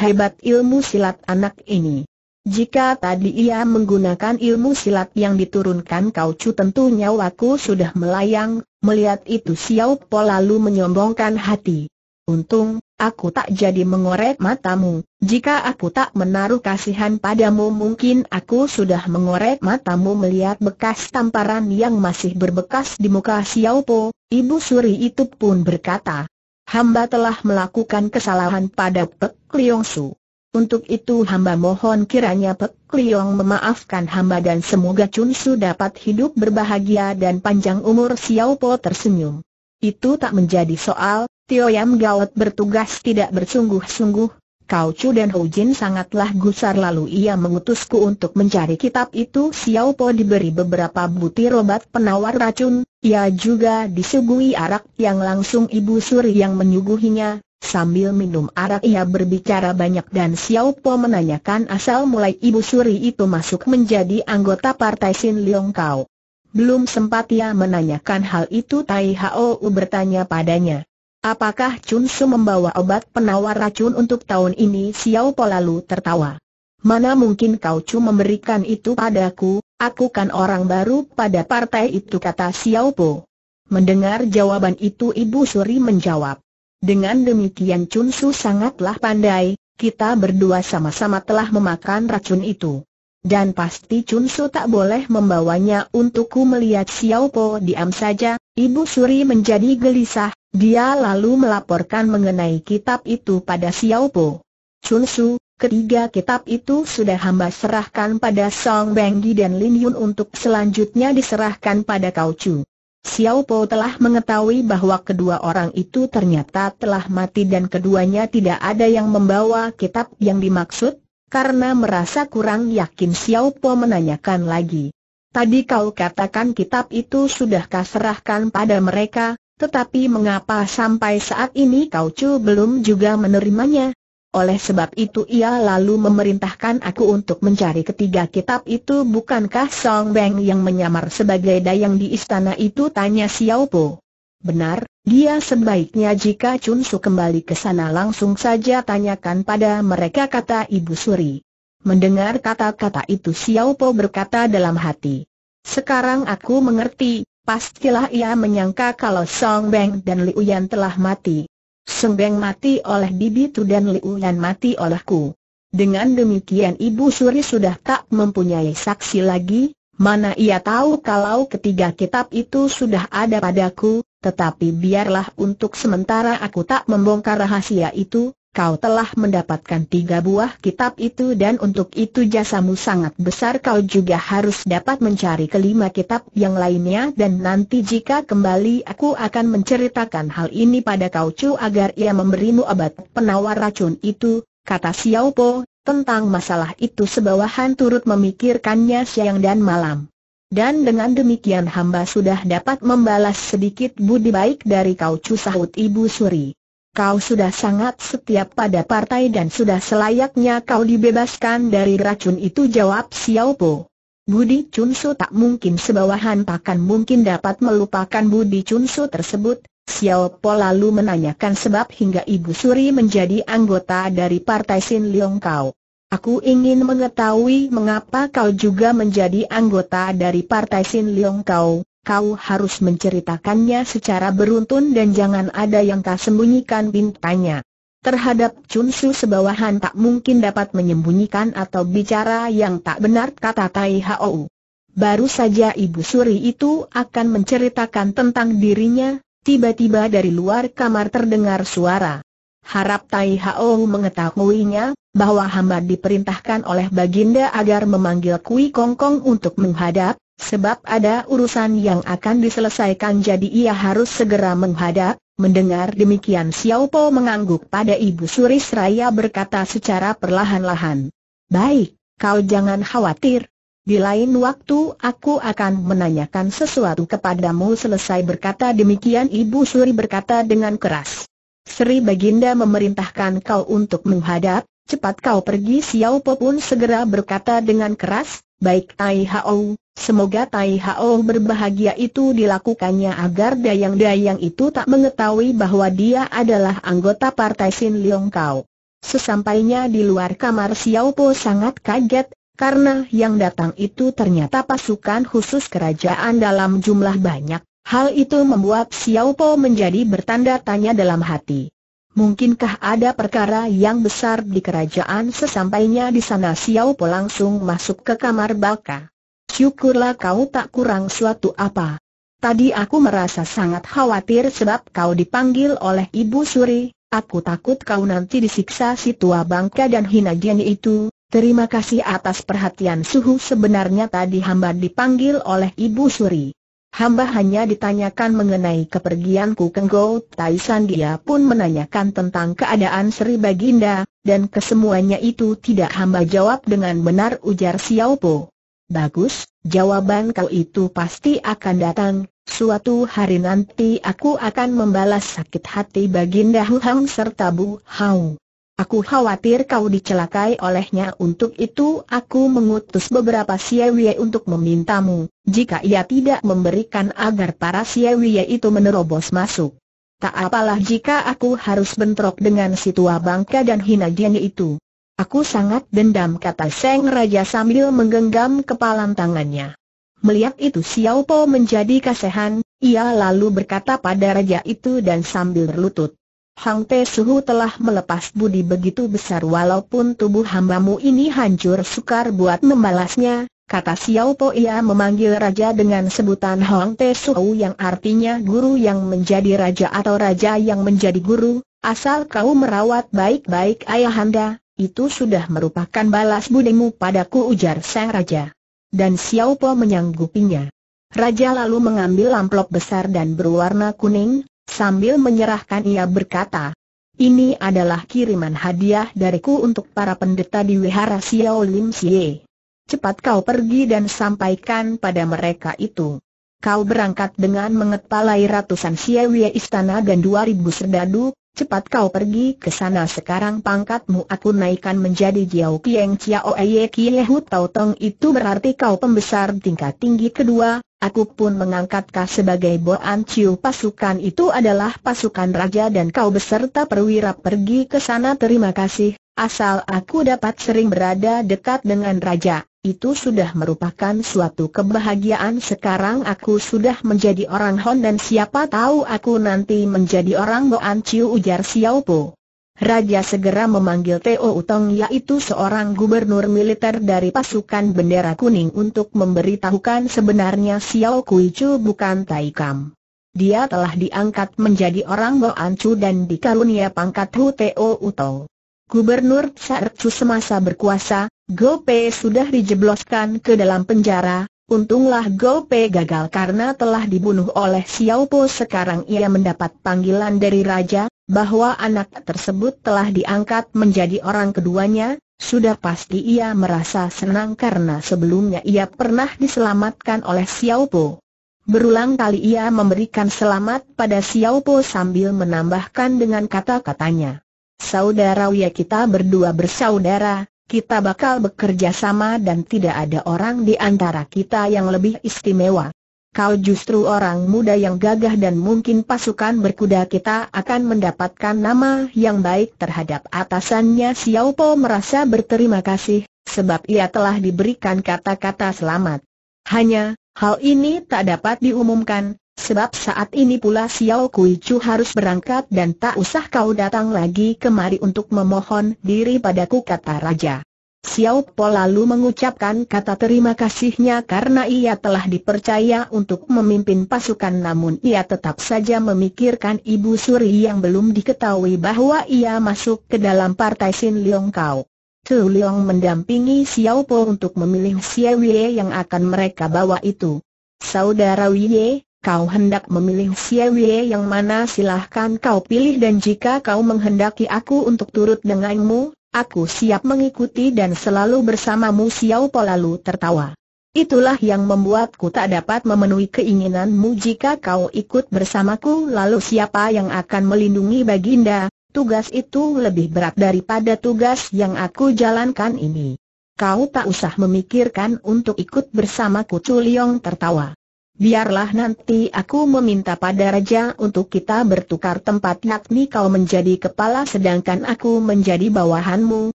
hebat ilmu silat anak ini. Jika tadi ia menggunakan ilmu silat yang diturunkan kau cu tentu nyawaku sudah melayang, melihat itu Xiao Po lalu menyombongkan hati. Untung, Aku tak jadi mengorek matamu, jika aku tak menaruh kasihan padamu mungkin aku sudah mengorek matamu melihat bekas tamparan yang masih berbekas di muka Xiaopo, Ibu Suri itu pun berkata, hamba telah melakukan kesalahan pada Pek Liong Su. Untuk itu hamba mohon kiranya Pek Liong memaafkan hamba dan semoga Chun Su dapat hidup berbahagia dan panjang umur Xiao Po tersenyum. Itu tak menjadi soal, Tio Yam Gaot bertugas tidak bersungguh-sungguh, Kau Chu dan Hou Jin sangatlah gusar lalu ia mengutusku untuk mencari kitab itu Xiao Po diberi beberapa butir obat penawar racun, ia juga disuguhi arak yang langsung ibu suri yang menyuguhinya, sambil minum arak ia berbicara banyak dan Xiao Po menanyakan asal mulai ibu suri itu masuk menjadi anggota partai Sin Leong Kau. Belum sempat ia menanyakan hal itu Tai Hao bertanya padanya. Apakah Chun Su membawa obat penawar racun untuk tahun ini? Xiao Po lalu tertawa. Mana mungkin kau Chu memberikan itu padaku, aku kan orang baru pada partai itu kata Xiao Po. Mendengar jawaban itu Ibu Suri menjawab. Dengan demikian Chun Su sangatlah pandai, kita berdua sama-sama telah memakan racun itu. Dan pasti Chun Su tak boleh membawanya untukku melihat Xiao Po diam saja, Ibu Suri menjadi gelisah, dia lalu melaporkan mengenai kitab itu pada Xiao Po. Chun Su, ketiga kitab itu sudah hamba serahkan pada Song Benggi dan Lin Yun untuk selanjutnya diserahkan pada Kau Chu. Xiao Po telah mengetahui bahwa kedua orang itu ternyata telah mati dan keduanya tidak ada yang membawa kitab yang dimaksud, karena merasa kurang yakin Xiao Po menanyakan lagi. Tadi kau katakan kitab itu sudah kau serahkan pada mereka, tetapi mengapa sampai saat ini kau cu belum juga menerimanya? Oleh sebab itu ia lalu memerintahkan aku untuk mencari ketiga kitab itu bukankah Song Beng yang menyamar sebagai dayang di istana itu tanya Xiao Po. Benar, dia sebaiknya jika Chun Su kembali ke sana langsung saja tanyakan pada mereka kata Ibu Suri. Mendengar kata-kata itu Xiao Po berkata dalam hati. Sekarang aku mengerti, pastilah ia menyangka kalau Song Beng dan Liu Yan telah mati. Song Beng mati oleh Tu dan Liu Yan mati olehku. Dengan demikian Ibu Suri sudah tak mempunyai saksi lagi, mana ia tahu kalau ketiga kitab itu sudah ada padaku, tetapi biarlah untuk sementara aku tak membongkar rahasia itu, kau telah mendapatkan tiga buah kitab itu dan untuk itu jasamu sangat besar kau juga harus dapat mencari kelima kitab yang lainnya dan nanti jika kembali aku akan menceritakan hal ini pada kau cu agar ia memberimu abad penawar racun itu, kata Xiao Po, tentang masalah itu sebawahan turut memikirkannya siang dan malam. Dan dengan demikian hamba sudah dapat membalas sedikit budi baik dari kau cu sahut ibu suri. Kau sudah sangat setia pada partai dan sudah selayaknya kau dibebaskan dari racun itu jawab Xiao Po. Budi Chunsu tak mungkin sebawahan takkan mungkin dapat melupakan Budi Chunsu tersebut, Xiao Po lalu menanyakan sebab hingga Ibu Suri menjadi anggota dari partai Sin Leong Kau. Aku ingin mengetahui mengapa kau juga menjadi anggota dari partai Sin Leong Kau, kau harus menceritakannya secara beruntun dan jangan ada yang kau sembunyikan bintanya. Terhadap Chunsu sebawahan tak mungkin dapat menyembunyikan atau bicara yang tak benar kata Tai Hou. Baru saja Ibu Suri itu akan menceritakan tentang dirinya, tiba-tiba dari luar kamar terdengar suara. Harap Tai Hao mengetahuinya, bahwa hamba diperintahkan oleh Baginda agar memanggil Kui Kongkong untuk menghadap, Sebab ada urusan yang akan diselesaikan jadi ia harus segera menghadap, mendengar demikian Xiao Po mengangguk pada Ibu Suri Raya berkata secara perlahan-lahan. Baik, kau jangan khawatir. Di lain waktu aku akan menanyakan sesuatu kepadamu selesai berkata demikian Ibu Suri berkata dengan keras. Sri Baginda memerintahkan kau untuk menghadap, cepat kau pergi Xiao Po pun segera berkata dengan keras, baik Tai Hao, semoga Tai Hao berbahagia itu dilakukannya agar dayang-dayang itu tak mengetahui bahwa dia adalah anggota partai Sin Leong Kau. Sesampainya di luar kamar Xiao Po sangat kaget, karena yang datang itu ternyata pasukan khusus kerajaan dalam jumlah banyak. Hal itu membuat Xiao Po menjadi bertanda tanya dalam hati. Mungkinkah ada perkara yang besar di kerajaan sesampainya di sana Xiao Po langsung masuk ke kamar baka. Syukurlah kau tak kurang suatu apa. Tadi aku merasa sangat khawatir sebab kau dipanggil oleh Ibu Suri, aku takut kau nanti disiksa si tua bangka dan hina jeni itu. Terima kasih atas perhatian suhu sebenarnya tadi hamba dipanggil oleh Ibu Suri. Hamba hanya ditanyakan mengenai kepergianku Kenggou Taisan dia pun menanyakan tentang keadaan Sri Baginda, dan kesemuanya itu tidak hamba jawab dengan benar ujar Xiao Po. Bagus, jawaban kau itu pasti akan datang, suatu hari nanti aku akan membalas sakit hati Baginda Hu Hang serta Bu Hao. Aku khawatir kau dicelakai olehnya untuk itu aku mengutus beberapa siewie untuk memintamu, jika ia tidak memberikan agar para siewie itu menerobos masuk. Tak apalah jika aku harus bentrok dengan si tua bangka dan hina dia itu. Aku sangat dendam kata Seng Raja sambil menggenggam kepalan tangannya. Melihat itu Xiao Po menjadi kasehan, ia lalu berkata pada raja itu dan sambil berlutut. Hang Te Suhu telah melepas budi begitu besar walaupun tubuh hambamu ini hancur sukar buat membalasnya, kata Xiao Po ia memanggil raja dengan sebutan Hang Te Suhu yang artinya guru yang menjadi raja atau raja yang menjadi guru, asal kau merawat baik-baik ayahanda, itu sudah merupakan balas budimu padaku ujar sang raja. Dan Xiao Po menyanggupinya. Raja lalu mengambil amplop besar dan berwarna kuning, Sambil menyerahkan ia berkata, ini adalah kiriman hadiah dariku untuk para pendeta di wihara Xiao Lim Xie. Cepat kau pergi dan sampaikan pada mereka itu. Kau berangkat dengan mengepalai ratusan Xiewie istana dan dua ribu serdadu, cepat kau pergi ke sana sekarang pangkatmu aku naikkan menjadi Jiao Kieng Chiao Eye Kie Hu Tau Tong itu berarti kau pembesar tingkat tinggi kedua, Aku pun mengangkat kau sebagai Boan Ciu pasukan itu adalah pasukan raja dan kau beserta perwira pergi ke sana terima kasih, asal aku dapat sering berada dekat dengan raja. Itu sudah merupakan suatu kebahagiaan sekarang aku sudah menjadi orang Hon dan siapa tahu aku nanti menjadi orang Boan Ciu ujar Xiao Po. Raja segera memanggil Teo Utong yaitu seorang gubernur militer dari pasukan bendera kuning untuk memberitahukan sebenarnya Xiao Kui Chu bukan Tai Kam. Dia telah diangkat menjadi orang Boan Chu dan dikarunia pangkat Hu Teo Utong. Gubernur Tsar Chu semasa berkuasa, Go Pei sudah dijebloskan ke dalam penjara, Untunglah Go Pei gagal karena telah dibunuh oleh Xiao Po sekarang ia mendapat panggilan dari Raja, bahwa anak tersebut telah diangkat menjadi orang keduanya, sudah pasti ia merasa senang karena sebelumnya ia pernah diselamatkan oleh Xiao Po. Berulang kali ia memberikan selamat pada Xiao Po sambil menambahkan dengan kata-katanya. Saudara ya kita berdua bersaudara, kita bakal bekerja sama dan tidak ada orang di antara kita yang lebih istimewa. Kau justru orang muda yang gagah dan mungkin pasukan berkuda kita akan mendapatkan nama yang baik terhadap atasannya Xiao Po merasa berterima kasih, sebab ia telah diberikan kata-kata selamat. Hanya, hal ini tak dapat diumumkan, Sebab saat ini pula Xiao Kui Chu harus berangkat dan tak usah kau datang lagi kemari untuk memohon diri padaku kata Raja. Xiao Po lalu mengucapkan kata terima kasihnya karena ia telah dipercaya untuk memimpin pasukan namun ia tetap saja memikirkan Ibu Suri yang belum diketahui bahwa ia masuk ke dalam partai Sin Leong Kau. Tu Leong mendampingi Xiao Po untuk memilih Xie Wei yang akan mereka bawa itu. Saudara Wei, Kau hendak memilih Xiewie yang mana silahkan kau pilih dan jika kau menghendaki aku untuk turut denganmu, aku siap mengikuti dan selalu bersamamu Xiao Po lalu tertawa. Itulah yang membuatku tak dapat memenuhi keinginanmu jika kau ikut bersamaku lalu siapa yang akan melindungi baginda, tugas itu lebih berat daripada tugas yang aku jalankan ini. Kau tak usah memikirkan untuk ikut bersamaku Chu tertawa biarlah nanti aku meminta pada raja untuk kita bertukar tempat yakni kau menjadi kepala sedangkan aku menjadi bawahanmu,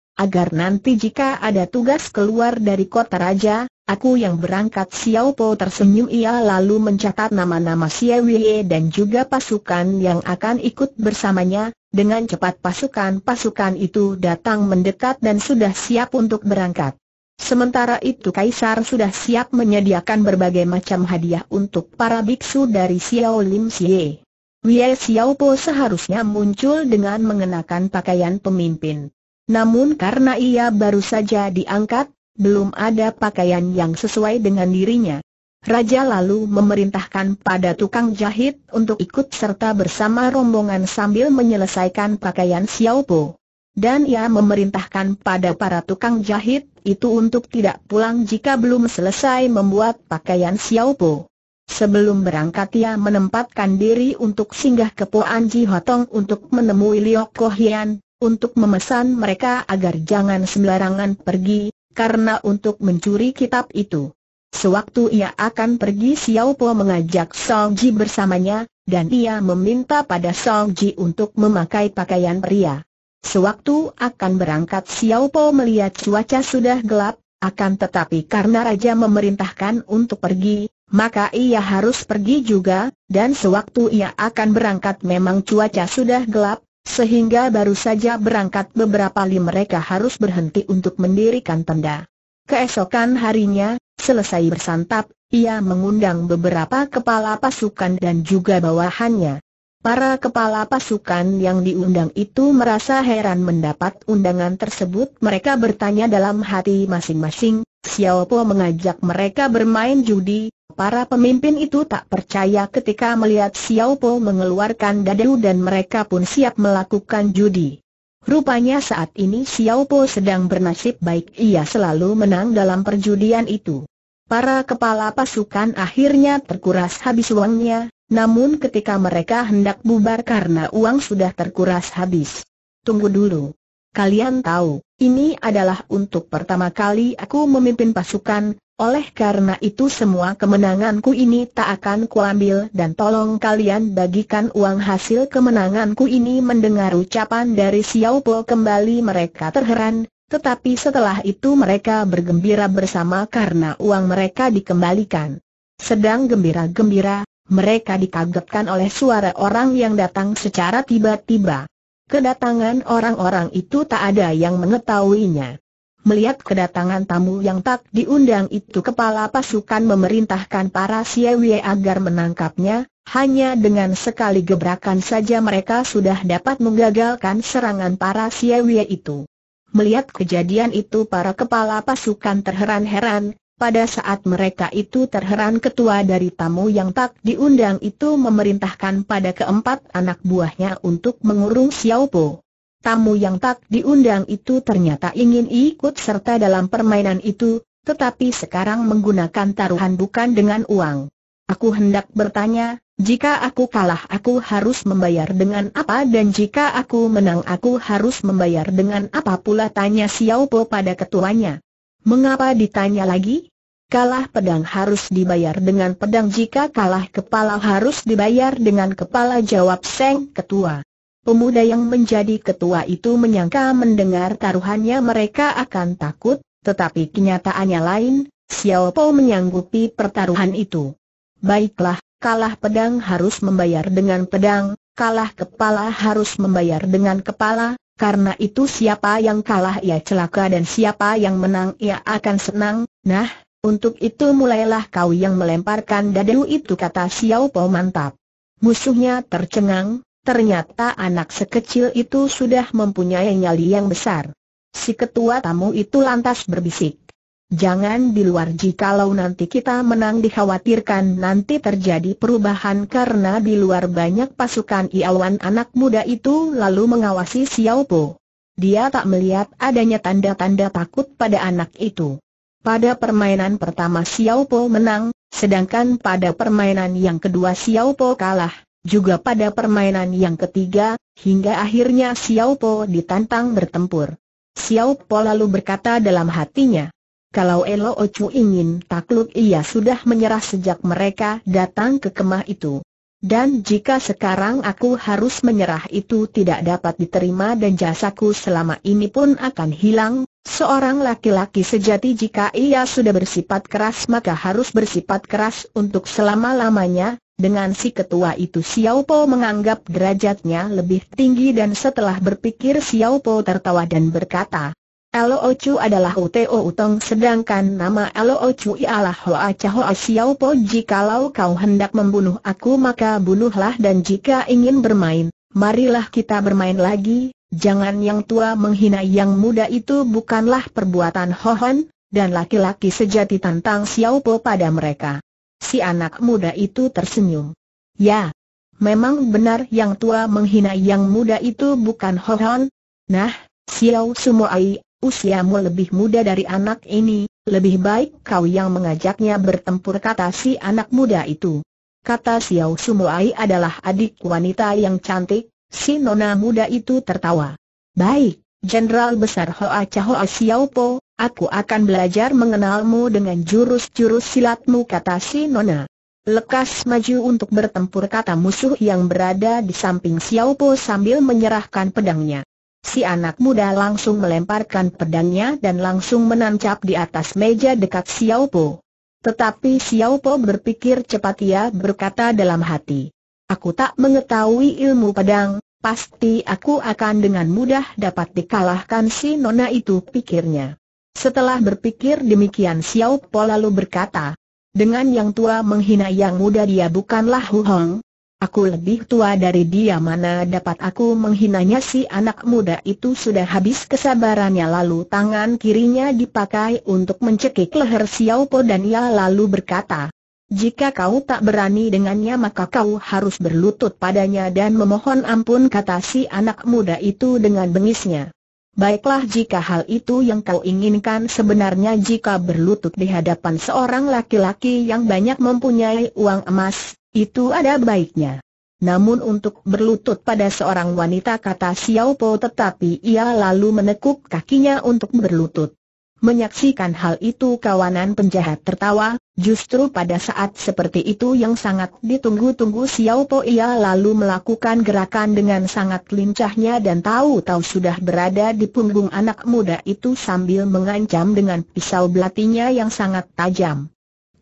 agar nanti jika ada tugas keluar dari kota raja, aku yang berangkat Xiao Po tersenyum ia lalu mencatat nama-nama Xiao dan juga pasukan yang akan ikut bersamanya, dengan cepat pasukan-pasukan itu datang mendekat dan sudah siap untuk berangkat. Sementara itu Kaisar sudah siap menyediakan berbagai macam hadiah untuk para biksu dari Xiao Lim Xie. Wei Xiao Po seharusnya muncul dengan mengenakan pakaian pemimpin. Namun karena ia baru saja diangkat, belum ada pakaian yang sesuai dengan dirinya. Raja lalu memerintahkan pada tukang jahit untuk ikut serta bersama rombongan sambil menyelesaikan pakaian Xiao Po. Dan ia memerintahkan pada para tukang jahit itu untuk tidak pulang jika belum selesai membuat pakaian Xiaopo. Sebelum berangkat ia menempatkan diri untuk singgah ke Poan Ji Hotong untuk menemui Liu Kohian, untuk memesan mereka agar jangan sembarangan pergi, karena untuk mencuri kitab itu. Sewaktu ia akan pergi Xiaopo mengajak Song Ji bersamanya, dan ia meminta pada Song Ji untuk memakai pakaian pria. Sewaktu akan berangkat Xiao Po melihat cuaca sudah gelap, akan tetapi karena Raja memerintahkan untuk pergi, maka ia harus pergi juga, dan sewaktu ia akan berangkat memang cuaca sudah gelap, sehingga baru saja berangkat beberapa li mereka harus berhenti untuk mendirikan tenda. Keesokan harinya, selesai bersantap, ia mengundang beberapa kepala pasukan dan juga bawahannya. Para kepala pasukan yang diundang itu merasa heran mendapat undangan tersebut Mereka bertanya dalam hati masing-masing, Xiao Po mengajak mereka bermain judi Para pemimpin itu tak percaya ketika melihat Xiao Po mengeluarkan dadu dan mereka pun siap melakukan judi Rupanya saat ini Xiao Po sedang bernasib baik ia selalu menang dalam perjudian itu Para kepala pasukan akhirnya terkuras habis uangnya, namun ketika mereka hendak bubar karena uang sudah terkuras habis. Tunggu dulu. Kalian tahu, ini adalah untuk pertama kali aku memimpin pasukan, oleh karena itu semua kemenanganku ini tak akan kuambil dan tolong kalian bagikan uang hasil kemenanganku ini mendengar ucapan dari Xiao Po kembali mereka terheran, tetapi setelah itu mereka bergembira bersama karena uang mereka dikembalikan. Sedang gembira-gembira, mereka dikagetkan oleh suara orang yang datang secara tiba-tiba. Kedatangan orang-orang itu tak ada yang mengetahuinya. Melihat kedatangan tamu yang tak diundang itu kepala pasukan memerintahkan para siewie agar menangkapnya, hanya dengan sekali gebrakan saja mereka sudah dapat menggagalkan serangan para siewie itu. Melihat kejadian itu para kepala pasukan terheran-heran, pada saat mereka itu terheran ketua dari tamu yang tak diundang itu memerintahkan pada keempat anak buahnya untuk mengurung Xiao Po. Tamu yang tak diundang itu ternyata ingin ikut serta dalam permainan itu, tetapi sekarang menggunakan taruhan bukan dengan uang. Aku hendak bertanya, jika aku kalah aku harus membayar dengan apa dan jika aku menang aku harus membayar dengan apa pula tanya Xiao Po pada ketuanya. Mengapa ditanya lagi? Kalah pedang harus dibayar dengan pedang jika kalah kepala harus dibayar dengan kepala jawab Seng Ketua. Pemuda yang menjadi ketua itu menyangka mendengar taruhannya mereka akan takut, tetapi kenyataannya lain, Xiao Po menyanggupi pertaruhan itu. Baiklah, kalah pedang harus membayar dengan pedang, kalah kepala harus membayar dengan kepala, karena itu siapa yang kalah ia celaka dan siapa yang menang ia akan senang, nah, untuk itu mulailah kau yang melemparkan dadu itu kata Xiao Po mantap. Musuhnya tercengang, ternyata anak sekecil itu sudah mempunyai nyali yang besar. Si ketua tamu itu lantas berbisik. Jangan di luar jikalau nanti kita menang dikhawatirkan nanti terjadi perubahan karena di luar banyak pasukan iawan anak muda itu lalu mengawasi Xiao Po. Dia tak melihat adanya tanda-tanda takut pada anak itu. Pada permainan pertama Xiao Po menang, sedangkan pada permainan yang kedua Xiao Po kalah, juga pada permainan yang ketiga, hingga akhirnya Xiao Po ditantang bertempur. Xiao Po lalu berkata dalam hatinya, kalau Elo Ocu ingin takluk ia sudah menyerah sejak mereka datang ke kemah itu. Dan jika sekarang aku harus menyerah itu tidak dapat diterima dan jasaku selama ini pun akan hilang, seorang laki-laki sejati jika ia sudah bersifat keras maka harus bersifat keras untuk selama-lamanya, dengan si ketua itu Xiao Po menganggap derajatnya lebih tinggi dan setelah berpikir Xiao Po tertawa dan berkata, Lo Ochu adalah Uto Utong sedangkan nama Lo Ochu ialah Hoa Cha Hoa Xiao Po Jikalau kau hendak membunuh aku maka bunuhlah dan jika ingin bermain, marilah kita bermain lagi, jangan yang tua menghina yang muda itu bukanlah perbuatan Hohan dan laki-laki sejati tantang Xiao Po pada mereka. Si anak muda itu tersenyum. Ya, memang benar yang tua menghina yang muda itu bukan Hohan Nah, Xiao Sumoai usiamu lebih muda dari anak ini, lebih baik kau yang mengajaknya bertempur kata si anak muda itu. Kata Xiao Sumuai adalah adik wanita yang cantik, si nona muda itu tertawa. Baik, Jenderal Besar Hoa Cha Hoa Xiao Po, aku akan belajar mengenalmu dengan jurus-jurus silatmu kata si nona. Lekas maju untuk bertempur kata musuh yang berada di samping Xiao Po sambil menyerahkan pedangnya. Si anak muda langsung melemparkan pedangnya dan langsung menancap di atas meja dekat Xiao Po. Tetapi Xiao Po berpikir cepat ia berkata dalam hati. Aku tak mengetahui ilmu pedang, pasti aku akan dengan mudah dapat dikalahkan si nona itu pikirnya. Setelah berpikir demikian Xiao Po lalu berkata, dengan yang tua menghina yang muda dia bukanlah Hu Hong, Aku lebih tua dari dia mana dapat aku menghinanya si anak muda itu sudah habis kesabarannya lalu tangan kirinya dipakai untuk mencekik leher Xiao Po dan ia lalu berkata, jika kau tak berani dengannya maka kau harus berlutut padanya dan memohon ampun kata si anak muda itu dengan bengisnya. Baiklah jika hal itu yang kau inginkan sebenarnya jika berlutut di hadapan seorang laki-laki yang banyak mempunyai uang emas, itu ada baiknya. Namun untuk berlutut pada seorang wanita kata Xiao Po tetapi ia lalu menekuk kakinya untuk berlutut. Menyaksikan hal itu kawanan penjahat tertawa, justru pada saat seperti itu yang sangat ditunggu-tunggu Xiao Po ia lalu melakukan gerakan dengan sangat lincahnya dan tahu-tahu sudah berada di punggung anak muda itu sambil mengancam dengan pisau belatinya yang sangat tajam.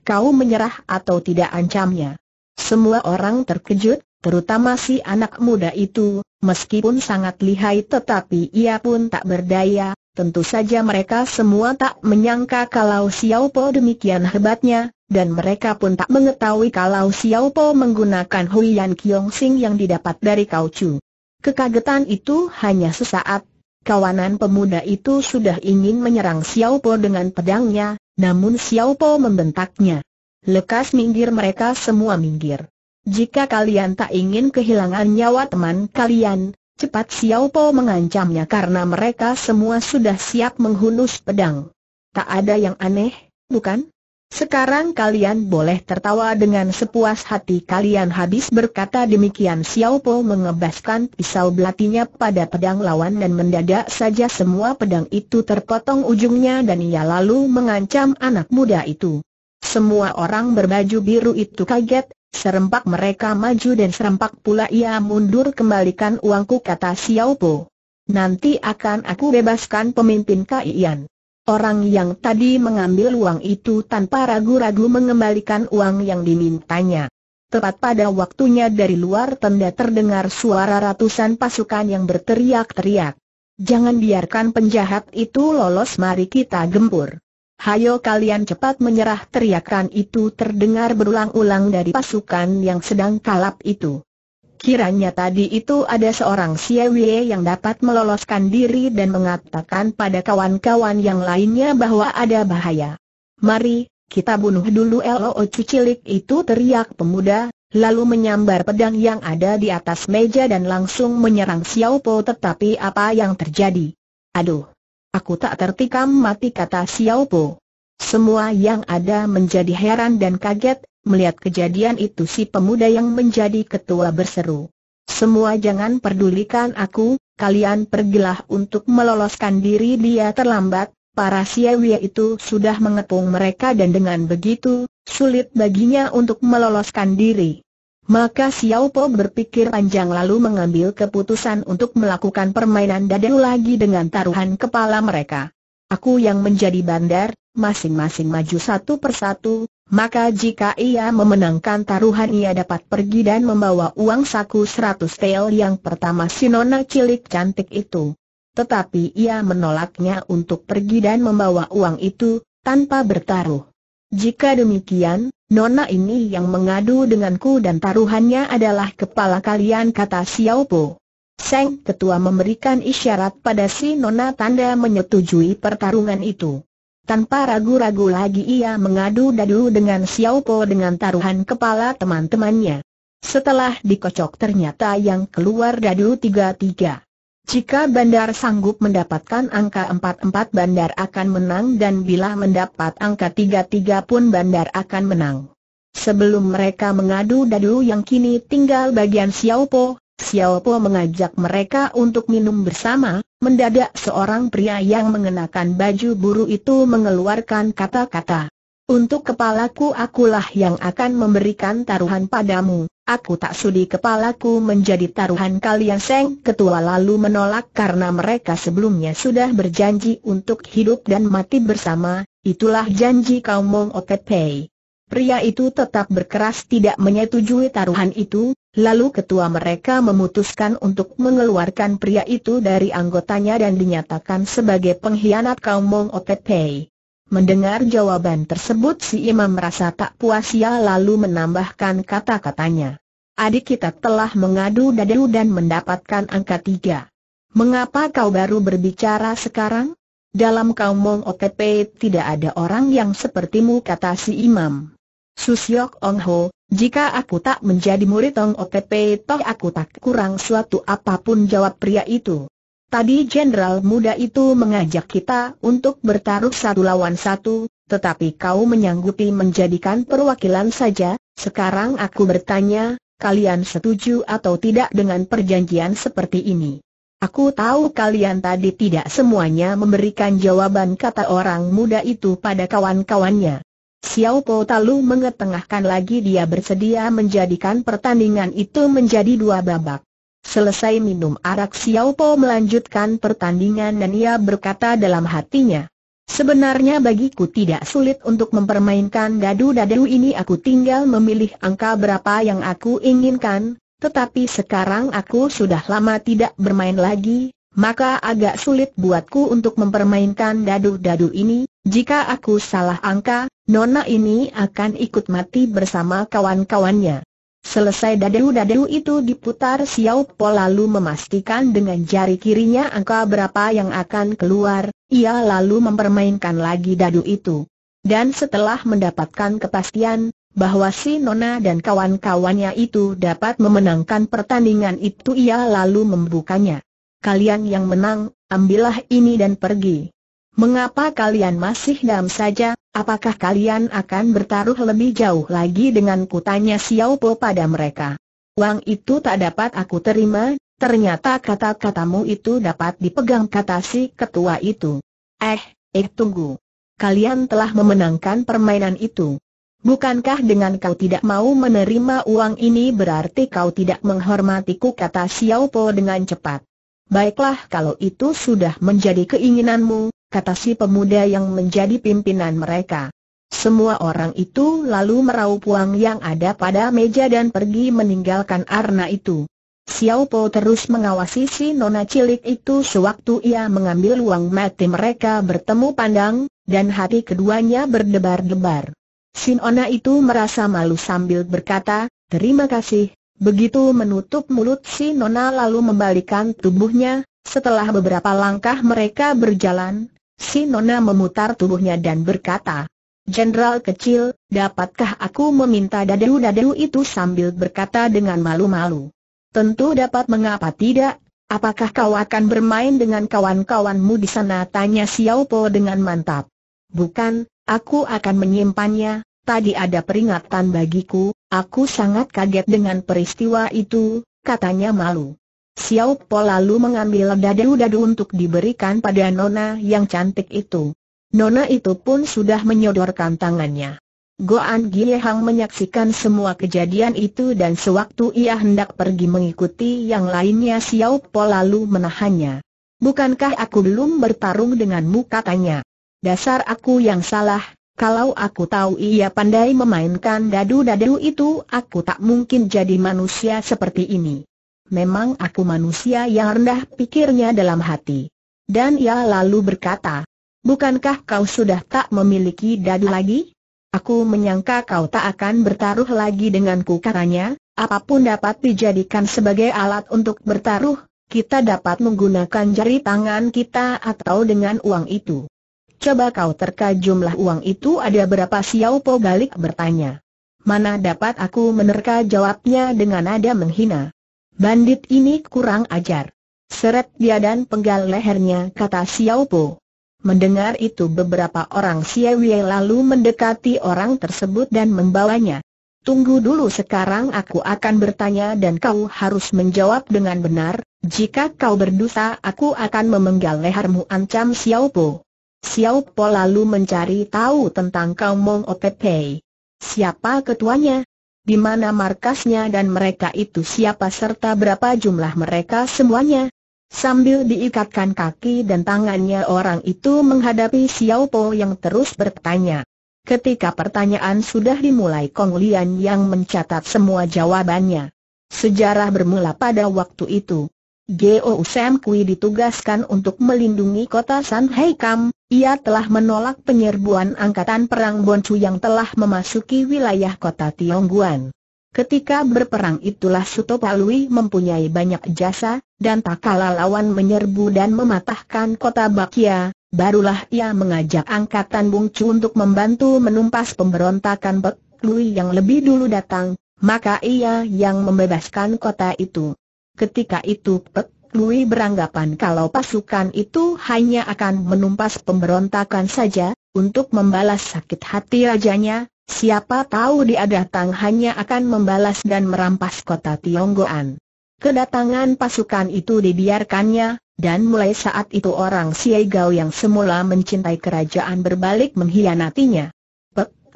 Kau menyerah atau tidak ancamnya? Semua orang terkejut, terutama si anak muda itu, meskipun sangat lihai tetapi ia pun tak berdaya, tentu saja mereka semua tak menyangka kalau Xiao Po demikian hebatnya, dan mereka pun tak mengetahui kalau Xiao Po menggunakan Huiyan Kiong Sing yang didapat dari Kau Chu. Kekagetan itu hanya sesaat, kawanan pemuda itu sudah ingin menyerang Xiao Po dengan pedangnya, namun Xiao Po membentaknya. Lekas minggir mereka semua minggir. Jika kalian tak ingin kehilangan nyawa teman kalian, cepat Xiao Po mengancamnya karena mereka semua sudah siap menghunus pedang. Tak ada yang aneh, bukan? Sekarang kalian boleh tertawa dengan sepuas hati kalian habis berkata demikian Xiao Po mengebaskan pisau belatinya pada pedang lawan dan mendadak saja semua pedang itu terpotong ujungnya dan ia lalu mengancam anak muda itu. Semua orang berbaju biru itu kaget, serempak mereka maju dan serempak pula ia mundur kembalikan uangku kata Xiao Po. Nanti akan aku bebaskan pemimpin Kaian. Orang yang tadi mengambil uang itu tanpa ragu-ragu mengembalikan uang yang dimintanya. Tepat pada waktunya dari luar tenda terdengar suara ratusan pasukan yang berteriak-teriak. Jangan biarkan penjahat itu lolos mari kita gempur. Hayo kalian cepat menyerah teriakan itu terdengar berulang-ulang dari pasukan yang sedang kalap itu. Kiranya tadi itu ada seorang siewe yang dapat meloloskan diri dan mengatakan pada kawan-kawan yang lainnya bahwa ada bahaya. Mari, kita bunuh dulu LOO cucilik itu teriak pemuda, lalu menyambar pedang yang ada di atas meja dan langsung menyerang Xiao Po tetapi apa yang terjadi? Aduh, Aku tak tertikam mati kata Xiao Po. Semua yang ada menjadi heran dan kaget, melihat kejadian itu si pemuda yang menjadi ketua berseru. Semua jangan pedulikan aku, kalian pergilah untuk meloloskan diri dia terlambat, para siawia itu sudah mengepung mereka dan dengan begitu, sulit baginya untuk meloloskan diri. Maka Xiao Po berpikir panjang lalu mengambil keputusan untuk melakukan permainan dadu lagi dengan taruhan kepala mereka. Aku yang menjadi bandar, masing-masing maju satu persatu, maka jika ia memenangkan taruhan ia dapat pergi dan membawa uang saku seratus tel yang pertama si nona cilik cantik itu. Tetapi ia menolaknya untuk pergi dan membawa uang itu, tanpa bertaruh. Jika demikian, nona ini yang mengadu denganku dan taruhannya adalah kepala kalian kata Xiao Po. Seng ketua memberikan isyarat pada si nona tanda menyetujui pertarungan itu. Tanpa ragu-ragu lagi ia mengadu dadu dengan Xiao Po dengan taruhan kepala teman-temannya. Setelah dikocok ternyata yang keluar dadu tiga-tiga. Jika bandar sanggup mendapatkan angka 44 bandar akan menang dan bila mendapat angka 33 pun bandar akan menang. Sebelum mereka mengadu dadu yang kini tinggal bagian Xiaopo, Xiaopo mengajak mereka untuk minum bersama, mendadak seorang pria yang mengenakan baju buru itu mengeluarkan kata-kata. Untuk kepalaku akulah yang akan memberikan taruhan padamu. Aku tak sudi kepalaku menjadi taruhan kalian Seng Ketua lalu menolak karena mereka sebelumnya sudah berjanji untuk hidup dan mati bersama, itulah janji kaum Mong Otepei. Pria itu tetap berkeras tidak menyetujui taruhan itu, lalu ketua mereka memutuskan untuk mengeluarkan pria itu dari anggotanya dan dinyatakan sebagai pengkhianat kaum Mong Otepei. Mendengar jawaban tersebut si imam merasa tak puas ia lalu menambahkan kata-katanya. Adik kita telah mengadu dadu dan mendapatkan angka tiga. Mengapa kau baru berbicara sekarang? Dalam kaum Mong OTP tidak ada orang yang sepertimu kata si imam. Susyok Ong Ho, jika aku tak menjadi murid Ong OTP toh aku tak kurang suatu apapun jawab pria itu. Tadi jenderal muda itu mengajak kita untuk bertaruh satu lawan satu, tetapi kau menyanggupi menjadikan perwakilan saja, sekarang aku bertanya, kalian setuju atau tidak dengan perjanjian seperti ini? Aku tahu kalian tadi tidak semuanya memberikan jawaban kata orang muda itu pada kawan-kawannya. Xiao Po Talu mengetengahkan lagi dia bersedia menjadikan pertandingan itu menjadi dua babak. Selesai minum arak Xiao Po melanjutkan pertandingan dan ia berkata dalam hatinya. Sebenarnya bagiku tidak sulit untuk mempermainkan dadu-dadu ini aku tinggal memilih angka berapa yang aku inginkan, tetapi sekarang aku sudah lama tidak bermain lagi, maka agak sulit buatku untuk mempermainkan dadu-dadu ini, jika aku salah angka, Nona ini akan ikut mati bersama kawan-kawannya. Selesai dadu dadu itu diputar Xiao Po lalu memastikan dengan jari kirinya angka berapa yang akan keluar, ia lalu mempermainkan lagi dadu itu. Dan setelah mendapatkan kepastian, bahwa si Nona dan kawan-kawannya itu dapat memenangkan pertandingan itu ia lalu membukanya. Kalian yang menang, ambillah ini dan pergi. Mengapa kalian masih diam saja? Apakah kalian akan bertaruh lebih jauh lagi dengan kutanya Xiao Po pada mereka. Uang itu tak dapat aku terima, ternyata kata-katamu itu dapat dipegang kata si ketua itu. Eh, eh tunggu. Kalian telah memenangkan permainan itu. Bukankah dengan kau tidak mau menerima uang ini berarti kau tidak menghormatiku kata Xiao Po dengan cepat. Baiklah kalau itu sudah menjadi keinginanmu, kata si pemuda yang menjadi pimpinan mereka. Semua orang itu lalu meraup uang yang ada pada meja dan pergi meninggalkan arna itu. Xiao Po terus mengawasi si nona cilik itu sewaktu ia mengambil uang mati mereka bertemu pandang, dan hati keduanya berdebar-debar. Si nona itu merasa malu sambil berkata, terima kasih, begitu menutup mulut si nona lalu membalikan tubuhnya, setelah beberapa langkah mereka berjalan, Si Nona memutar tubuhnya dan berkata, Jenderal kecil, dapatkah aku meminta dadu-dadu itu sambil berkata dengan malu-malu? Tentu dapat mengapa tidak, apakah kau akan bermain dengan kawan-kawanmu di sana? Tanya Xiao Po dengan mantap. Bukan, aku akan menyimpannya, tadi ada peringatan bagiku, aku sangat kaget dengan peristiwa itu, katanya malu. Xiao Po lalu mengambil dadu-dadu untuk diberikan pada Nona yang cantik itu. Nona itu pun sudah menyodorkan tangannya. Goan Giehang menyaksikan semua kejadian itu dan sewaktu ia hendak pergi mengikuti yang lainnya Xiao Po lalu menahannya. Bukankah aku belum bertarung denganmu katanya. Dasar aku yang salah, kalau aku tahu ia pandai memainkan dadu-dadu itu aku tak mungkin jadi manusia seperti ini memang aku manusia yang rendah pikirnya dalam hati. Dan ia lalu berkata, bukankah kau sudah tak memiliki dadu lagi? Aku menyangka kau tak akan bertaruh lagi denganku katanya, apapun dapat dijadikan sebagai alat untuk bertaruh, kita dapat menggunakan jari tangan kita atau dengan uang itu. Coba kau terka jumlah uang itu ada berapa siapa Po Galik bertanya. Mana dapat aku menerka jawabnya dengan nada menghina. Bandit ini kurang ajar. Seret dia dan penggal lehernya kata Xiao Po. Mendengar itu beberapa orang Xiewie lalu mendekati orang tersebut dan membawanya. Tunggu dulu sekarang aku akan bertanya dan kau harus menjawab dengan benar, jika kau berdosa aku akan memenggal lehermu ancam Xiao Po. Xiao Po lalu mencari tahu tentang kaum Mong Pei. Siapa ketuanya? di mana markasnya dan mereka itu siapa serta berapa jumlah mereka semuanya. Sambil diikatkan kaki dan tangannya orang itu menghadapi Xiao Po yang terus bertanya. Ketika pertanyaan sudah dimulai Kong Lian yang mencatat semua jawabannya. Sejarah bermula pada waktu itu. Geo Sam Kui ditugaskan untuk melindungi kota San Kam, ia telah menolak penyerbuan angkatan perang Boncu yang telah memasuki wilayah kota Tiongguan. Ketika berperang itulah Suto Palui mempunyai banyak jasa, dan tak kalah lawan menyerbu dan mematahkan kota Bakia, barulah ia mengajak angkatan Bungcu untuk membantu menumpas pemberontakan Bek Lui yang lebih dulu datang, maka ia yang membebaskan kota itu. Ketika itu Pek Lui beranggapan kalau pasukan itu hanya akan menumpas pemberontakan saja, untuk membalas sakit hati rajanya, siapa tahu dia datang hanya akan membalas dan merampas kota Tionggoan. Kedatangan pasukan itu dibiarkannya, dan mulai saat itu orang Siegao yang semula mencintai kerajaan berbalik mengkhianatinya.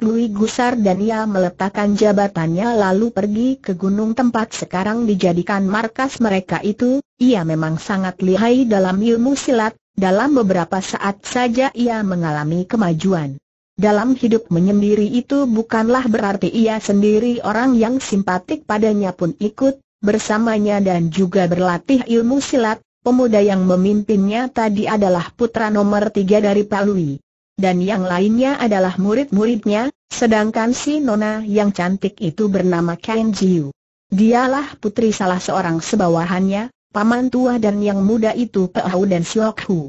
Lui gusar dan ia meletakkan jabatannya lalu pergi ke gunung tempat sekarang dijadikan markas mereka itu, ia memang sangat lihai dalam ilmu silat, dalam beberapa saat saja ia mengalami kemajuan. Dalam hidup menyendiri itu bukanlah berarti ia sendiri orang yang simpatik padanya pun ikut, bersamanya dan juga berlatih ilmu silat, pemuda yang memimpinnya tadi adalah putra nomor tiga dari Lui dan yang lainnya adalah murid-muridnya, sedangkan si Nona yang cantik itu bernama Ken Jiu. Dialah putri salah seorang sebawahannya, paman tua dan yang muda itu Pehau dan Siok Hu.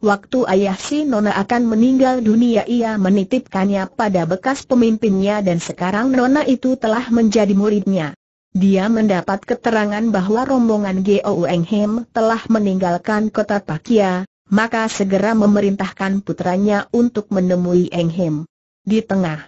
Waktu ayah si Nona akan meninggal dunia ia menitipkannya pada bekas pemimpinnya dan sekarang Nona itu telah menjadi muridnya. Dia mendapat keterangan bahwa rombongan Geo Eng telah meninggalkan kota Pakia, maka segera memerintahkan putranya untuk menemui Eng Hem. Di tengah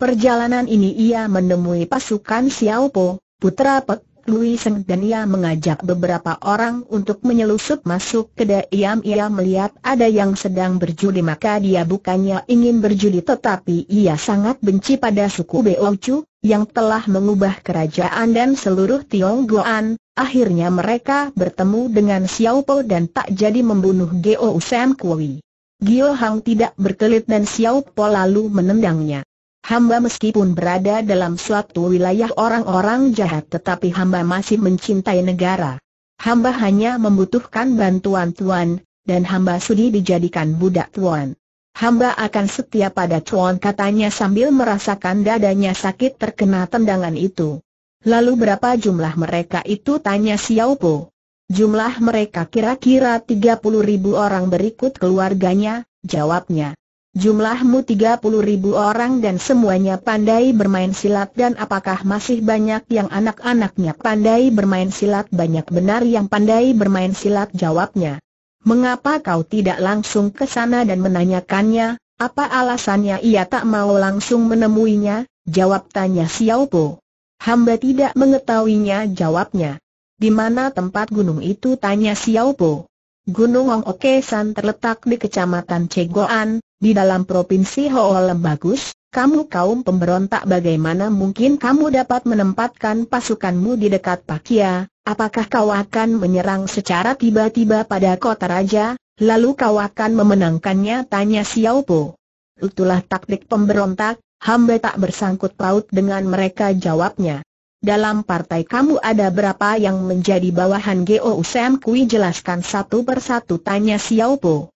perjalanan ini ia menemui pasukan Xiao Po, putra Pek Lui Seng dan ia mengajak beberapa orang untuk menyelusup masuk ke daiam. ia melihat ada yang sedang berjudi maka dia bukannya ingin berjudi tetapi ia sangat benci pada suku Chu, yang telah mengubah kerajaan dan seluruh Tionggoan, Akhirnya mereka bertemu dengan Xiao Po dan tak jadi membunuh Geo Sam Kui. Gio Hang tidak berkelit dan Xiao Po lalu menendangnya. Hamba meskipun berada dalam suatu wilayah orang-orang jahat tetapi hamba masih mencintai negara. Hamba hanya membutuhkan bantuan Tuan, dan hamba sudi dijadikan budak Tuan. Hamba akan setia pada Tuan katanya sambil merasakan dadanya sakit terkena tendangan itu. Lalu berapa jumlah mereka itu tanya Xiao Po. Jumlah mereka kira-kira 30 ribu orang berikut keluarganya, jawabnya. Jumlahmu 30 ribu orang dan semuanya pandai bermain silat dan apakah masih banyak yang anak-anaknya pandai bermain silat banyak benar yang pandai bermain silat jawabnya. Mengapa kau tidak langsung ke sana dan menanyakannya, apa alasannya ia tak mau langsung menemuinya, jawab tanya Xiao Po. Hamba tidak mengetahuinya jawabnya. Di mana tempat gunung itu tanya Xiao Po. Gunung Hong Oke San terletak di kecamatan Cegoan, di dalam provinsi Hoolem Bagus, kamu kaum pemberontak bagaimana mungkin kamu dapat menempatkan pasukanmu di dekat Pakia, apakah kau akan menyerang secara tiba-tiba pada kota raja, lalu kau akan memenangkannya tanya Xiao Po. Itulah taktik pemberontak, Hamba tak bersangkut paut dengan mereka jawabnya. Dalam partai kamu ada berapa yang menjadi bawahan Geo Sam Kui jelaskan satu persatu tanya Xiao Po.